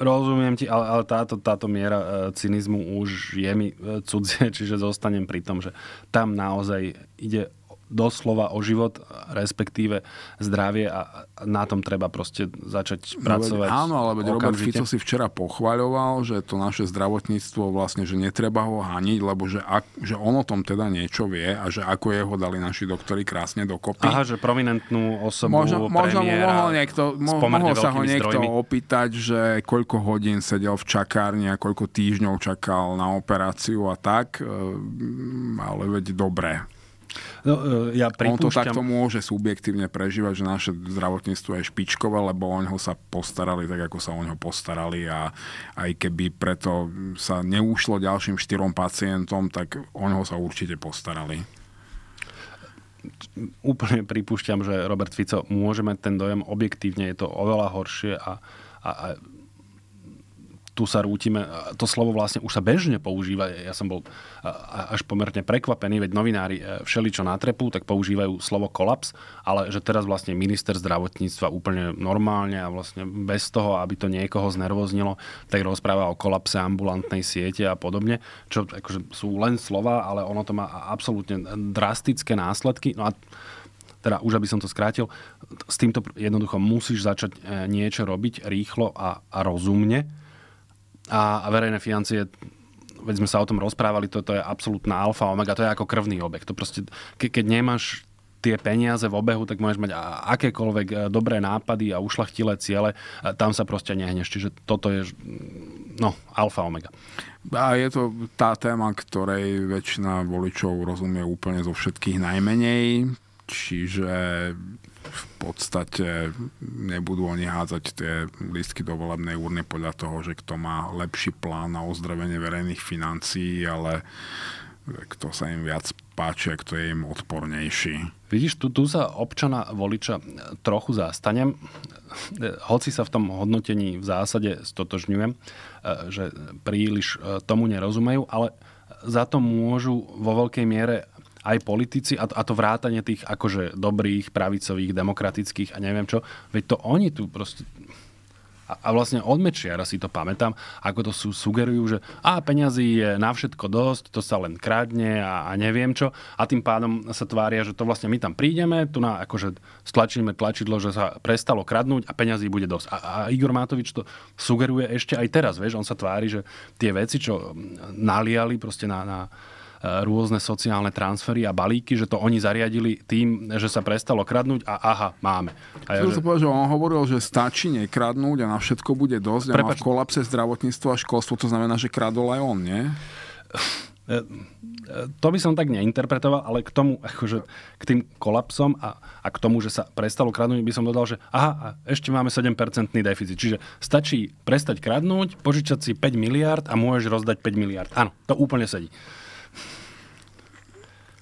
B: Rozumiem ti, ale, ale táto, táto miera e, cynizmu už je mi e, cudzie, čiže zostanem pri tom, že tam naozaj ide doslova o život, respektíve zdravie a na tom treba proste začať pracovať. áno, ale veď Robert Fico si
A: včera pochvaľoval, že to naše zdravotníctvo vlastne, že netreba ho haniť, lebo že, ak, že on o tom teda niečo vie a že ako jeho dali naši doktori krásne dokopy. Aha, že prominentnú osobu možno, možno mu mohol, niekto, mo, mohol sa ho niekto zdrojmi. opýtať, že koľko hodín sedel v čakárni a koľko týždňov čakal na operáciu a tak, ehm, ale veď dobre.
B: No, e, ja On to takto
A: môže subjektívne prežívať, že naše zdravotníctvo je špičkové, lebo o ňoho sa postarali tak, ako sa o ňoho postarali a aj keby preto sa neušlo ďalším
B: štyrom pacientom, tak o ňoho sa určite postarali úplne pripúšťam, že Robert Fico môže mať ten dojem, objektívne je to oveľa horšie a, a, a tu sa rútime. To slovo vlastne už sa bežne používa. Ja som bol až pomerne prekvapený, veď novinári e, čo natrepú, tak používajú slovo kolaps, ale že teraz vlastne minister zdravotníctva úplne normálne a vlastne bez toho, aby to niekoho znervoznilo, tak rozpráva o kolapse ambulantnej siete a podobne, čo akože sú len slova, ale ono to má absolútne drastické následky. No a teda už aby som to skrátil, s týmto jednoducho musíš začať e, niečo robiť rýchlo a, a rozumne a, a verejné financie veď sme sa o tom rozprávali, to, to je absolútna alfa omega, to je ako krvný obeh. To proste, ke, keď nemáš tie peniaze v obehu, tak môžeš mať akékoľvek e, dobré nápady a ušlachtilé ciele, e, tam sa proste nehneš. Čiže toto je no, alfa omega. A je to
A: tá téma, ktorej väčšina voličov rozumie úplne zo všetkých najmenej, čiže v podstate nebudú oni hádzať tie lístky do volebnej úrny podľa toho, že kto má lepší plán na ozdravenie verejných financií,
B: ale kto sa im viac páči a kto je im odpornejší. Vidíš, tu, tu sa občana voliča trochu zastanem, hoci sa v tom hodnotení v zásade stotožňujem, eh, že príliš eh, tomu nerozumejú, ale za to môžu vo veľkej miere aj politici, a, a to vrátanie tých akože dobrých, pravicových, demokratických a neviem čo, veď to oni tu proste a vlastne od Mečiara si to pamätám, ako to sú, sugerujú, že a peňazí je na všetko dosť, to sa len kradne a, a neviem čo. A tým pádom sa tvária, že to vlastne my tam prídeme, tu na akože stlačíme tlačidlo, že sa prestalo kradnúť a peňazí bude dosť. A, a Igor Matovič to sugeruje ešte aj teraz, vieš, on sa tvári, že tie veci, čo naliali proste na, na rôzne sociálne transfery a balíky, že to oni zariadili tým, že sa prestalo kradnúť a aha, máme. A ja, že... Povedal, že on hovoril, že stačí nekradnúť
A: a na všetko bude dosť a Prepač... má v kolapse zdravotníctvo a školstvo, to znamená, že kradol aj on, nie? Eh,
B: eh, to by som tak neinterpretoval, ale k tomu, akože, k tým kolapsom a, a k tomu, že sa prestalo kradnúť, by som dodal, že aha, a ešte máme 7-percentný deficit. Čiže stačí prestať kradnúť, požičať si 5 miliard a môžeš rozdať 5 miliard. Áno, to úplne sedí.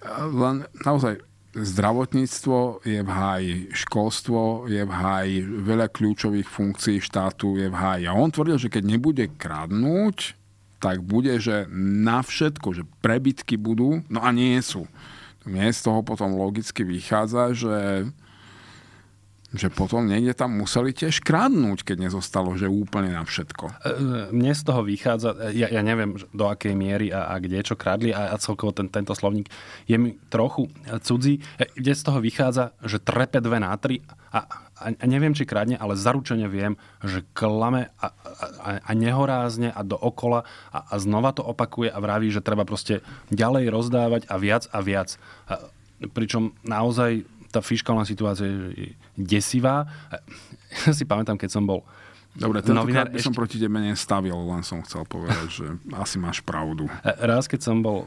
B: Len naozaj
A: zdravotníctvo je v háji, školstvo je v háji, veľa kľúčových funkcií štátu je v háji. A on tvrdil, že keď nebude kradnúť, tak bude, že na všetko, že prebytky budú, no a nie sú. Mne z toho potom logicky vychádza, že že potom niekde tam museli tiež kradnúť, keď nezostalo,
B: že úplne na všetko. E, mne z toho vychádza, e, ja, ja neviem do akej miery a, a kde čo kradli a, a celkovo ten, tento slovník je mi trochu e, cudzí. Kde z toho vychádza, že trepe dve na tri a, a, a neviem, či kradne, ale zaručene viem, že klame a, a, a nehorázne a dookola a, a znova to opakuje a vraví, že treba proste ďalej rozdávať a viac a viac. A, pričom naozaj tá fiskálna situácia je desivá. Ja si pamätám, keď som bol Dobre, novinár by som proti tebe nestavil, len som chcel povedať, že asi máš pravdu. E, raz, keď som bol e,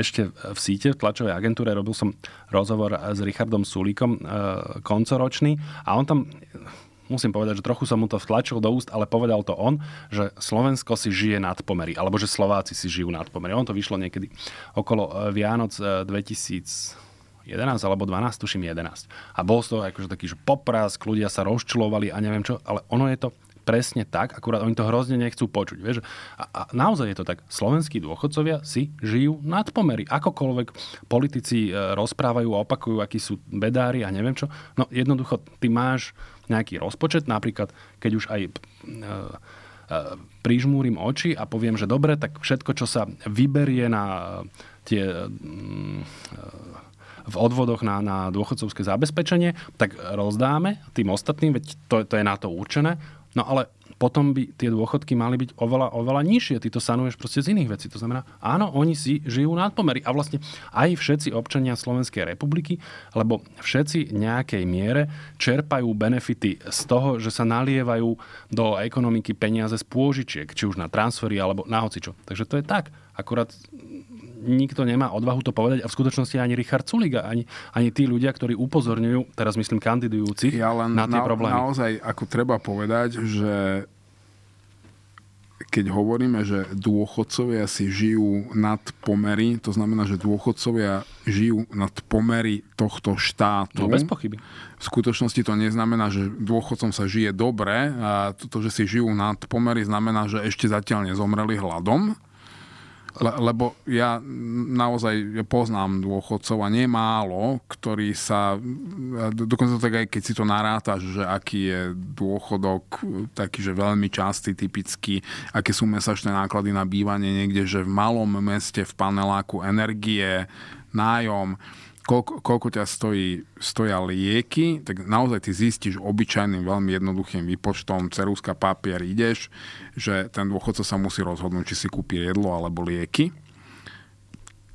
B: ešte v síte, v tlačovej agentúre, robil som rozhovor s Richardom Sulíkom, e, koncoročný, a on tam musím povedať, že trochu som mu to vtlačil do úst, ale povedal to on, že Slovensko si žije nad pomery, alebo že Slováci si žijú nad pomery. On to vyšlo niekedy okolo Vianoc 2000, 11 alebo 12, tuším 11. A bol z toho akože taký že poprask, ľudia sa rozčulovali a neviem čo, ale ono je to presne tak, akurát oni to hrozne nechcú počuť. Vieš? A, a naozaj je to tak. Slovenskí dôchodcovia si žijú nad pomery. Akokoľvek politici e, rozprávajú a opakujú, akí sú bedári a neviem čo. No jednoducho, ty máš nejaký rozpočet, napríklad, keď už aj... E, e prižmúrim oči a poviem, že dobre, tak všetko, čo sa vyberie na e, tie mm, v odvodoch na, na dôchodcovské zabezpečenie, tak rozdáme tým ostatným, veď to, to je na to určené. No ale potom by tie dôchodky mali byť oveľa, oveľa nižšie. Ty to sanuješ proste z iných vecí. To znamená, áno, oni si žijú nadpomery. A vlastne aj všetci občania Slovenskej republiky, lebo všetci nejakej miere čerpajú benefity z toho, že sa nalievajú do ekonomiky peniaze z pôžičiek, či už na transfery alebo na hocičo. Takže to je tak. Akurát nikto nemá odvahu to povedať a v skutočnosti ani Richard Suliga, ani, ani tí ľudia, ktorí upozorňujú, teraz myslím kandidujúcich, ja len na tie na, problémy.
A: Naozaj, ako treba povedať, že keď hovoríme, že dôchodcovia si žijú nad pomery, to znamená, že dôchodcovia žijú nad pomery tohto štátu. No bez pochyby. V skutočnosti to neznamená, že dôchodcom sa žije dobre a to, že si žijú nad pomery, znamená, že ešte zatiaľ nezomreli hladom Le, lebo ja naozaj poznám dôchodcov a nie málo, ktorí sa, dokonca tak aj keď si to narátaš, že aký je dôchodok taký, že veľmi častý, typický, aké sú mesačné náklady na bývanie niekde, že v malom meste v paneláku energie, nájom, koľko, koľko ťa stojí, stoja lieky, tak naozaj ty zistíš obyčajným, veľmi jednoduchým výpočtom, ceruzka, papier, ideš, že ten dôchodca sa musí rozhodnúť, či si kúpi jedlo alebo lieky.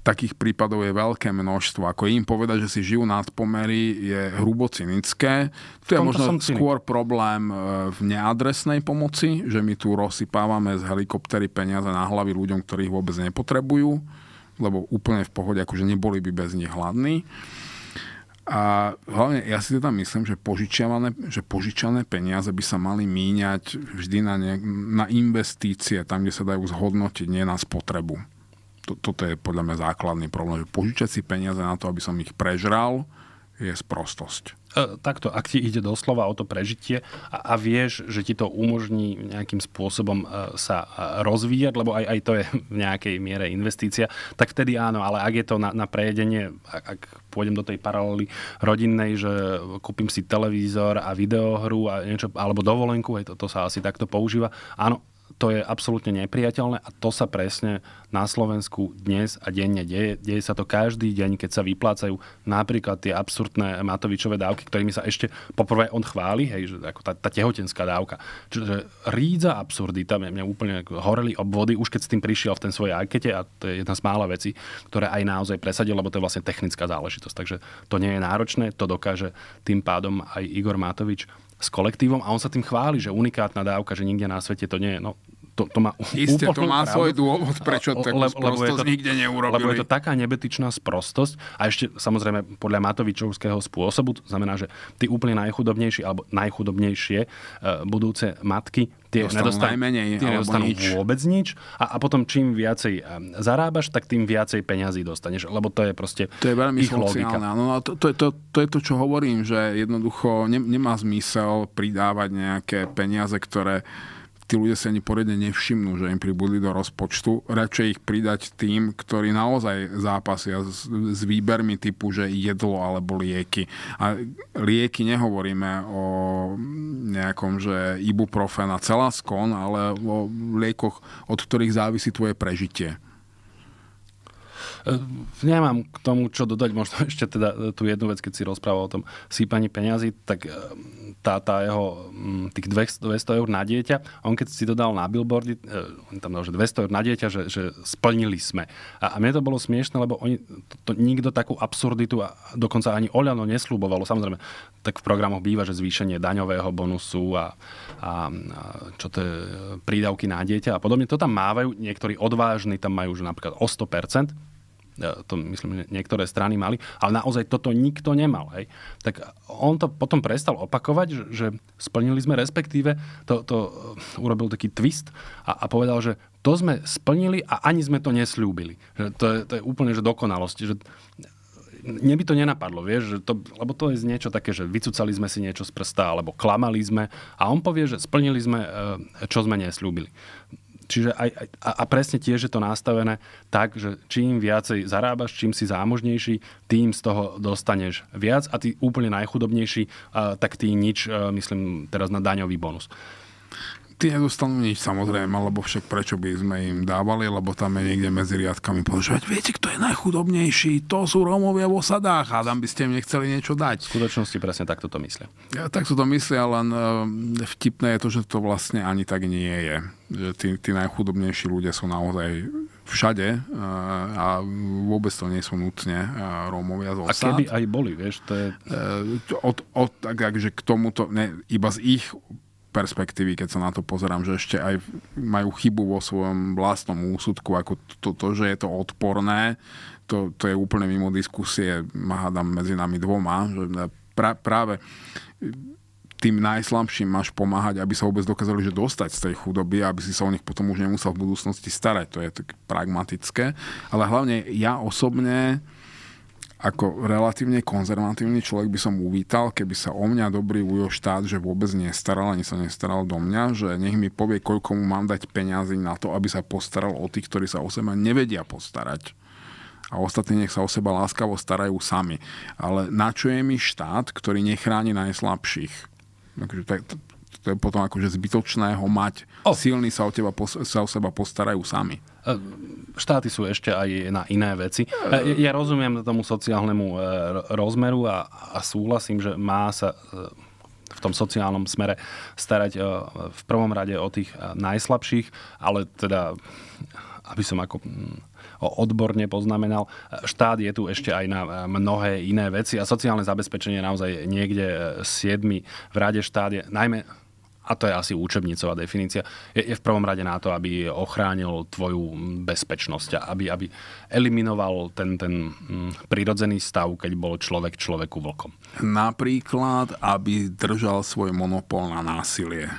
A: Takých prípadov je veľké množstvo. Ako im povedať, že si žijú nad pomery, je hrubo cynické. Tu je možno skôr problém e, v neadresnej pomoci, že my tu rozsypávame z helikoptery peniaze na hlavy ľuďom, ktorých vôbec nepotrebujú lebo úplne v pohode, akože neboli by bez nich hladní. A hlavne ja si teda myslím, že požičiavané, že požičané peniaze by sa mali míňať vždy na, ne, na investície, tam, kde sa dajú zhodnotiť, nie na spotrebu. Toto je podľa mňa základný problém, že požičať si peniaze na to, aby som ich prežral,
B: je sprostosť. E, takto, ak ti ide doslova o to prežitie a, a vieš, že ti to umožní nejakým spôsobom e, sa e, rozvíjať, lebo aj, aj to je v nejakej miere investícia, tak vtedy áno, ale ak je to na, na prejedenie, ak, ak pôjdem do tej paralely rodinnej, že kúpim si televízor a videohru a niečo, alebo dovolenku, hej, to, to sa asi takto používa, áno, to je absolútne nepriateľné a to sa presne na Slovensku dnes a denne deje. Deje sa to každý deň, keď sa vyplácajú napríklad tie absurdné Matovičové dávky, ktorými sa ešte poprvé on chváli, hej, že ako tá, tá tehotenská dávka. Čiže rídza absurdita, mňa úplne horeli obvody, už keď s tým prišiel v ten svojej ankete a to je jedna z mála vecí, ktoré aj naozaj presadil, lebo to je vlastne technická záležitosť. Takže to nie je náročné, to dokáže tým pádom aj Igor Matovič s kolektívom a on sa tým chváli, že unikátna dávka, že nikde na svete to nie je. No, to, to má Isté, to má svoj
A: dôvod, prečo takú le, lebo je to, nikde neurobili. Lebo je to
B: taká nebetičná sprostosť a ešte samozrejme podľa Matovičovského spôsobu, to znamená, že tí úplne najchudobnejší alebo najchudobnejšie e, budúce matky tie dostanú nedostanú, najmenej, tie nedostanú nič. vôbec nič a, a potom čím viacej e, zarábaš, tak tým viacej peňazí dostaneš, lebo to je proste To je veľmi ich logika. No, to, to, je to,
A: to je to, čo hovorím, že jednoducho ne, nemá zmysel pridávať nejaké peniaze, ktoré tí ľudia si ani poriadne nevšimnú, že im pribudli do rozpočtu. Radšej ich pridať tým, ktorí naozaj zápasia s, s výbermi typu, že jedlo alebo lieky. A lieky nehovoríme o nejakom, že ibuprofen a skon, ale o liekoch, od ktorých závisí tvoje prežitie.
B: E, nemám k tomu čo dodať, možno ešte teda e, tú jednu vec, keď si rozprával o tom sípaní peňazí, tak e, tá, tá jeho mm, tých 200 eur na dieťa, on keď si to dal na billboardy, on tam dal, že 200 eur na dieťa, že, že splnili sme. A, a mne to bolo smiešne, lebo oni, to, to, nikto takú absurditu a dokonca ani Oľano nesľubovalo. Samozrejme, tak v programoch býva, že zvýšenie daňového bonusu a, a, a čo to je, prídavky na dieťa a podobne. To tam mávajú, niektorí odvážni tam majú už napríklad o 100%, to myslím, že niektoré strany mali, ale naozaj toto nikto nemal. Hej. Tak on to potom prestal opakovať, že, že splnili sme respektíve, to, to e, urobil taký twist a, a povedal, že to sme splnili a ani sme to nesľúbili. Že to, je, to je úplne že dokonalosť. Že mne by to nenapadlo, vieš, že to, lebo to je niečo také, že vycúcali sme si niečo z prsta, alebo klamali sme a on povie, že splnili sme, e, čo sme nesľúbili. Čiže aj, aj, a presne tiež je to nastavené tak, že čím viacej zarábaš, čím si zámožnejší, tým z toho dostaneš viac a ty úplne najchudobnejší, tak ty nič, e, myslím teraz na daňový bonus. Ty nedostanú nič samozrejme, lebo však prečo by sme im dávali, lebo tam je niekde medzi
A: riadkami počúvať, viete, kto je najchudobnejší, to sú Rómovia v osadách, a tam by ste im nechceli niečo
B: dať. V skutočnosti presne takto to myslia.
A: Ja, takto to myslia, len e, vtipné je to, že to vlastne ani tak nie je tí, tí najchudobnejší ľudia sú naozaj všade eh, a vôbec to nie sú nutne eh, Rómovia z osad. A keby aj
B: boli, vieš, to je...
A: Eh, od, od, tak, takže k tomuto, ne, iba z ich perspektívy, keď sa na to pozerám, že ešte aj majú chybu vo svojom vlastnom úsudku, ako to, to, to že je to odporné, to, to je úplne mimo diskusie, hádam medzi nami dvoma, že pra, práve tým najslabším máš pomáhať, aby sa vôbec dokázali že dostať z tej chudoby, aby si sa o nich potom už nemusel v budúcnosti starať. To je tak pragmatické. Ale hlavne ja osobne ako relatívne konzervatívny človek by som uvítal, keby sa o mňa dobrý Ujo štát, že vôbec nestaral, ani sa nestaral do mňa, že nech mi povie, koľko mu mám dať peniazy na to, aby sa postaral o tých, ktorí sa o seba nevedia postarať a ostatní nech sa o seba láskavo starajú sami. Ale na čo je mi štát, ktorý nechráni najslabších? Takže tak, to je potom akože zbytočné
B: ho mať. Oh. Silní sa o, teba, sa o seba postarajú sami. E, štáty sú ešte aj na iné veci. E, e. Ja rozumiem tomu sociálnemu rozmeru a, a súhlasím, že má sa v tom sociálnom smere starať v prvom rade o tých najslabších, ale teda, aby som ako odborne poznamenal. Štát je tu ešte aj na eh, mnohé iné veci a sociálne zabezpečenie naozaj niekde 7 eh, v rade štát je najmä a to je asi účebnicová definícia, je, je v prvom rade na to, aby ochránil tvoju bezpečnosť, aby, aby eliminoval ten, ten mm, prirodzený stav, keď bol človek človeku vlkom. Napríklad, aby držal svoj monopol na násilie.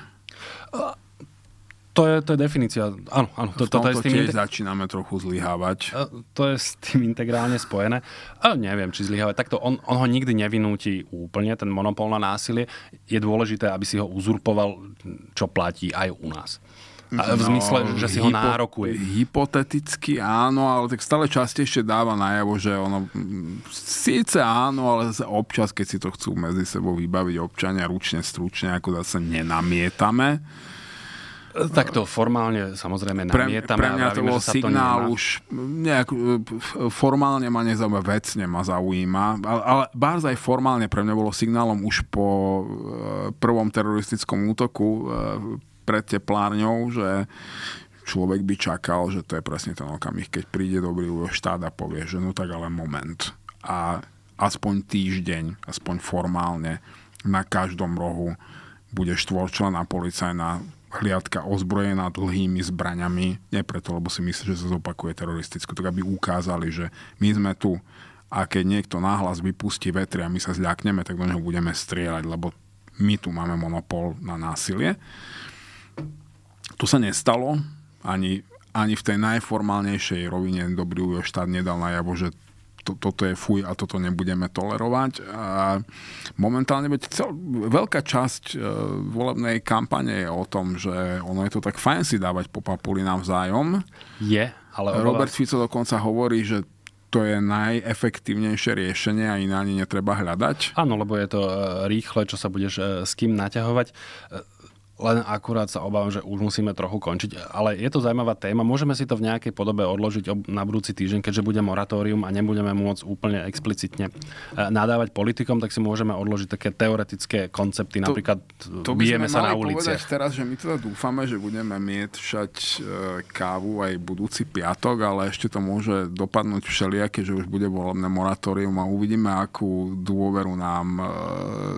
B: Eh, to je, to je definícia. Áno, áno. To, to, to je s tým tiež inte... začíname trochu zlyhávať. E, to je s tým integrálne spojené. A e, neviem, či zlyhávať. Takto on, on ho nikdy nevinúti úplne, ten monopol na násilie. Je dôležité, aby si ho uzurpoval, čo platí aj u nás. A v no, zmysle, no, že si hypo, ho nárokuje. Hypoteticky áno,
A: ale tak stále častejšie dáva najavo, že ono síce áno, ale občas, keď si to chcú medzi sebou vybaviť občania ručne, stručne, ako zase nenamietame
B: Takto formálne samozrejme namietame. Pre, pre mňa to bol signál to už
A: nejak e, formálne ma nezaujíma, vecne ma zaujíma, ale, ale aj formálne pre mňa bolo signálom už po e, prvom teroristickom útoku e, pred teplárňou, že človek by čakal, že to je presne ten okamih, keď príde dobrý štát a povie, že no tak ale moment. A aspoň týždeň, aspoň formálne na každom rohu bude štvorčlená policajná hliadka ozbrojená dlhými zbraňami, nie preto, lebo si myslí, že sa zopakuje teroristicko, tak aby ukázali, že my sme tu a keď niekto náhlas vypustí vetri a my sa zľakneme, tak do neho budeme strieľať, lebo my tu máme monopol na násilie. To sa nestalo, ani, ani v tej najformálnejšej rovine dobrý štát nedal najavo, že to, toto je fuj a toto nebudeme tolerovať. A momentálne veď cel, veľká časť e, volebnej kampane je o tom, že ono je to tak fajn si dávať po papuli navzájom.
B: Je, ale... Oveľa... Robert
A: Fico dokonca hovorí, že to je najefektívnejšie riešenie a iná ani netreba hľadať.
B: Áno, lebo je to e, rýchle, čo sa budeš e, s kým naťahovať. E, len akurát sa obávam, že už musíme trochu končiť, ale je to zaujímavá téma. Môžeme si to v nejakej podobe odložiť na budúci týždeň, keďže bude moratórium a nebudeme môcť úplne explicitne e, nadávať politikom, tak si môžeme odložiť také teoretické koncepty, to, napríklad to by bijeme sa na ulici.
A: teraz, že my teda dúfame, že budeme mietšať e, kávu aj budúci piatok, ale ešte to môže dopadnúť všelijaké, že už bude volebné moratórium a uvidíme, akú dôveru nám e,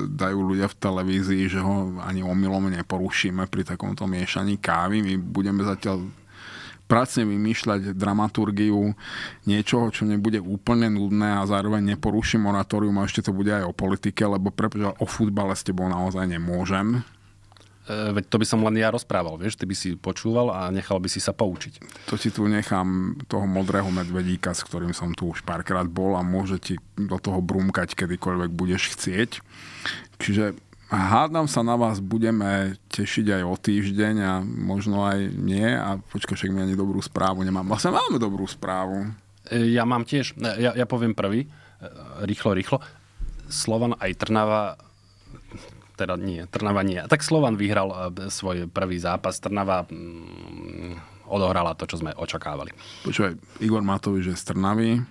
A: dajú ľudia v televízii, že ho ani omylom neporúšajú pokúšime pri takomto miešaní kávy. My budeme zatiaľ pracne vymýšľať dramaturgiu niečoho, čo nebude úplne nudné a zároveň neporuší moratórium a ešte to bude aj o politike, lebo pretože o futbale s tebou naozaj nemôžem. E, veď to by som len ja rozprával, vieš, ty by si počúval a nechal by si sa poučiť. To si tu nechám toho modrého medvedíka, s ktorým som tu už párkrát bol a môže ti do toho brúmkať kedykoľvek budeš chcieť. Čiže Hádam sa na vás budeme tešiť aj o týždeň
B: a možno aj nie. A počkaj, však mi ani dobrú správu nemám. Vlastne máme dobrú správu. E, ja mám tiež. E, ja, ja poviem prvý. E, rýchlo, rýchlo. Slovan aj Trnava teda nie, Trnava nie. Tak Slovan vyhral svoj prvý zápas. Trnava mm, odohrala to, čo sme očakávali. Počúvaj, Igor
A: Matovič je z Trnavy. E,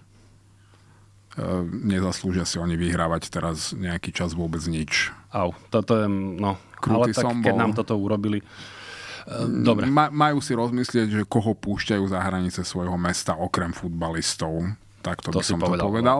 A: nezaslúžia si oni vyhrávať teraz nejaký čas vôbec nič au, toto je, no, Krutý ale tak, som keď nám toto urobili, eh, Dobre. Ma, majú si rozmyslieť, že koho púšťajú za hranice svojho mesta okrem futbalistov. Takto to by som povedal, to povedal.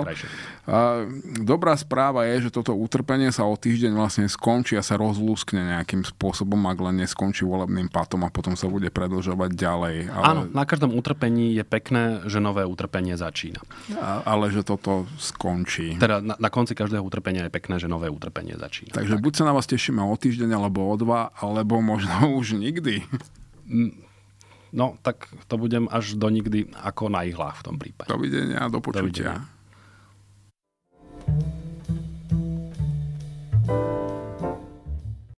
A: Dobrá správa je, že toto utrpenie sa o týždeň vlastne skončí a sa rozlúskne nejakým spôsobom, ak len neskončí volebným patom a potom sa bude predlžovať ďalej. Ale... Áno,
B: na každom utrpení je pekné, že nové utrpenie začína. A, ale že toto skončí. Teda na, na konci každého utrpenia je pekné, že nové utrpenie začína.
A: Takže tak. buď sa na vás tešíme o týždeň alebo o dva, alebo možno už
B: nikdy. No, tak to budem až do nikdy ako na ihlách v tom prípade. Dovidenia a do počutia. Dovidenia. thank you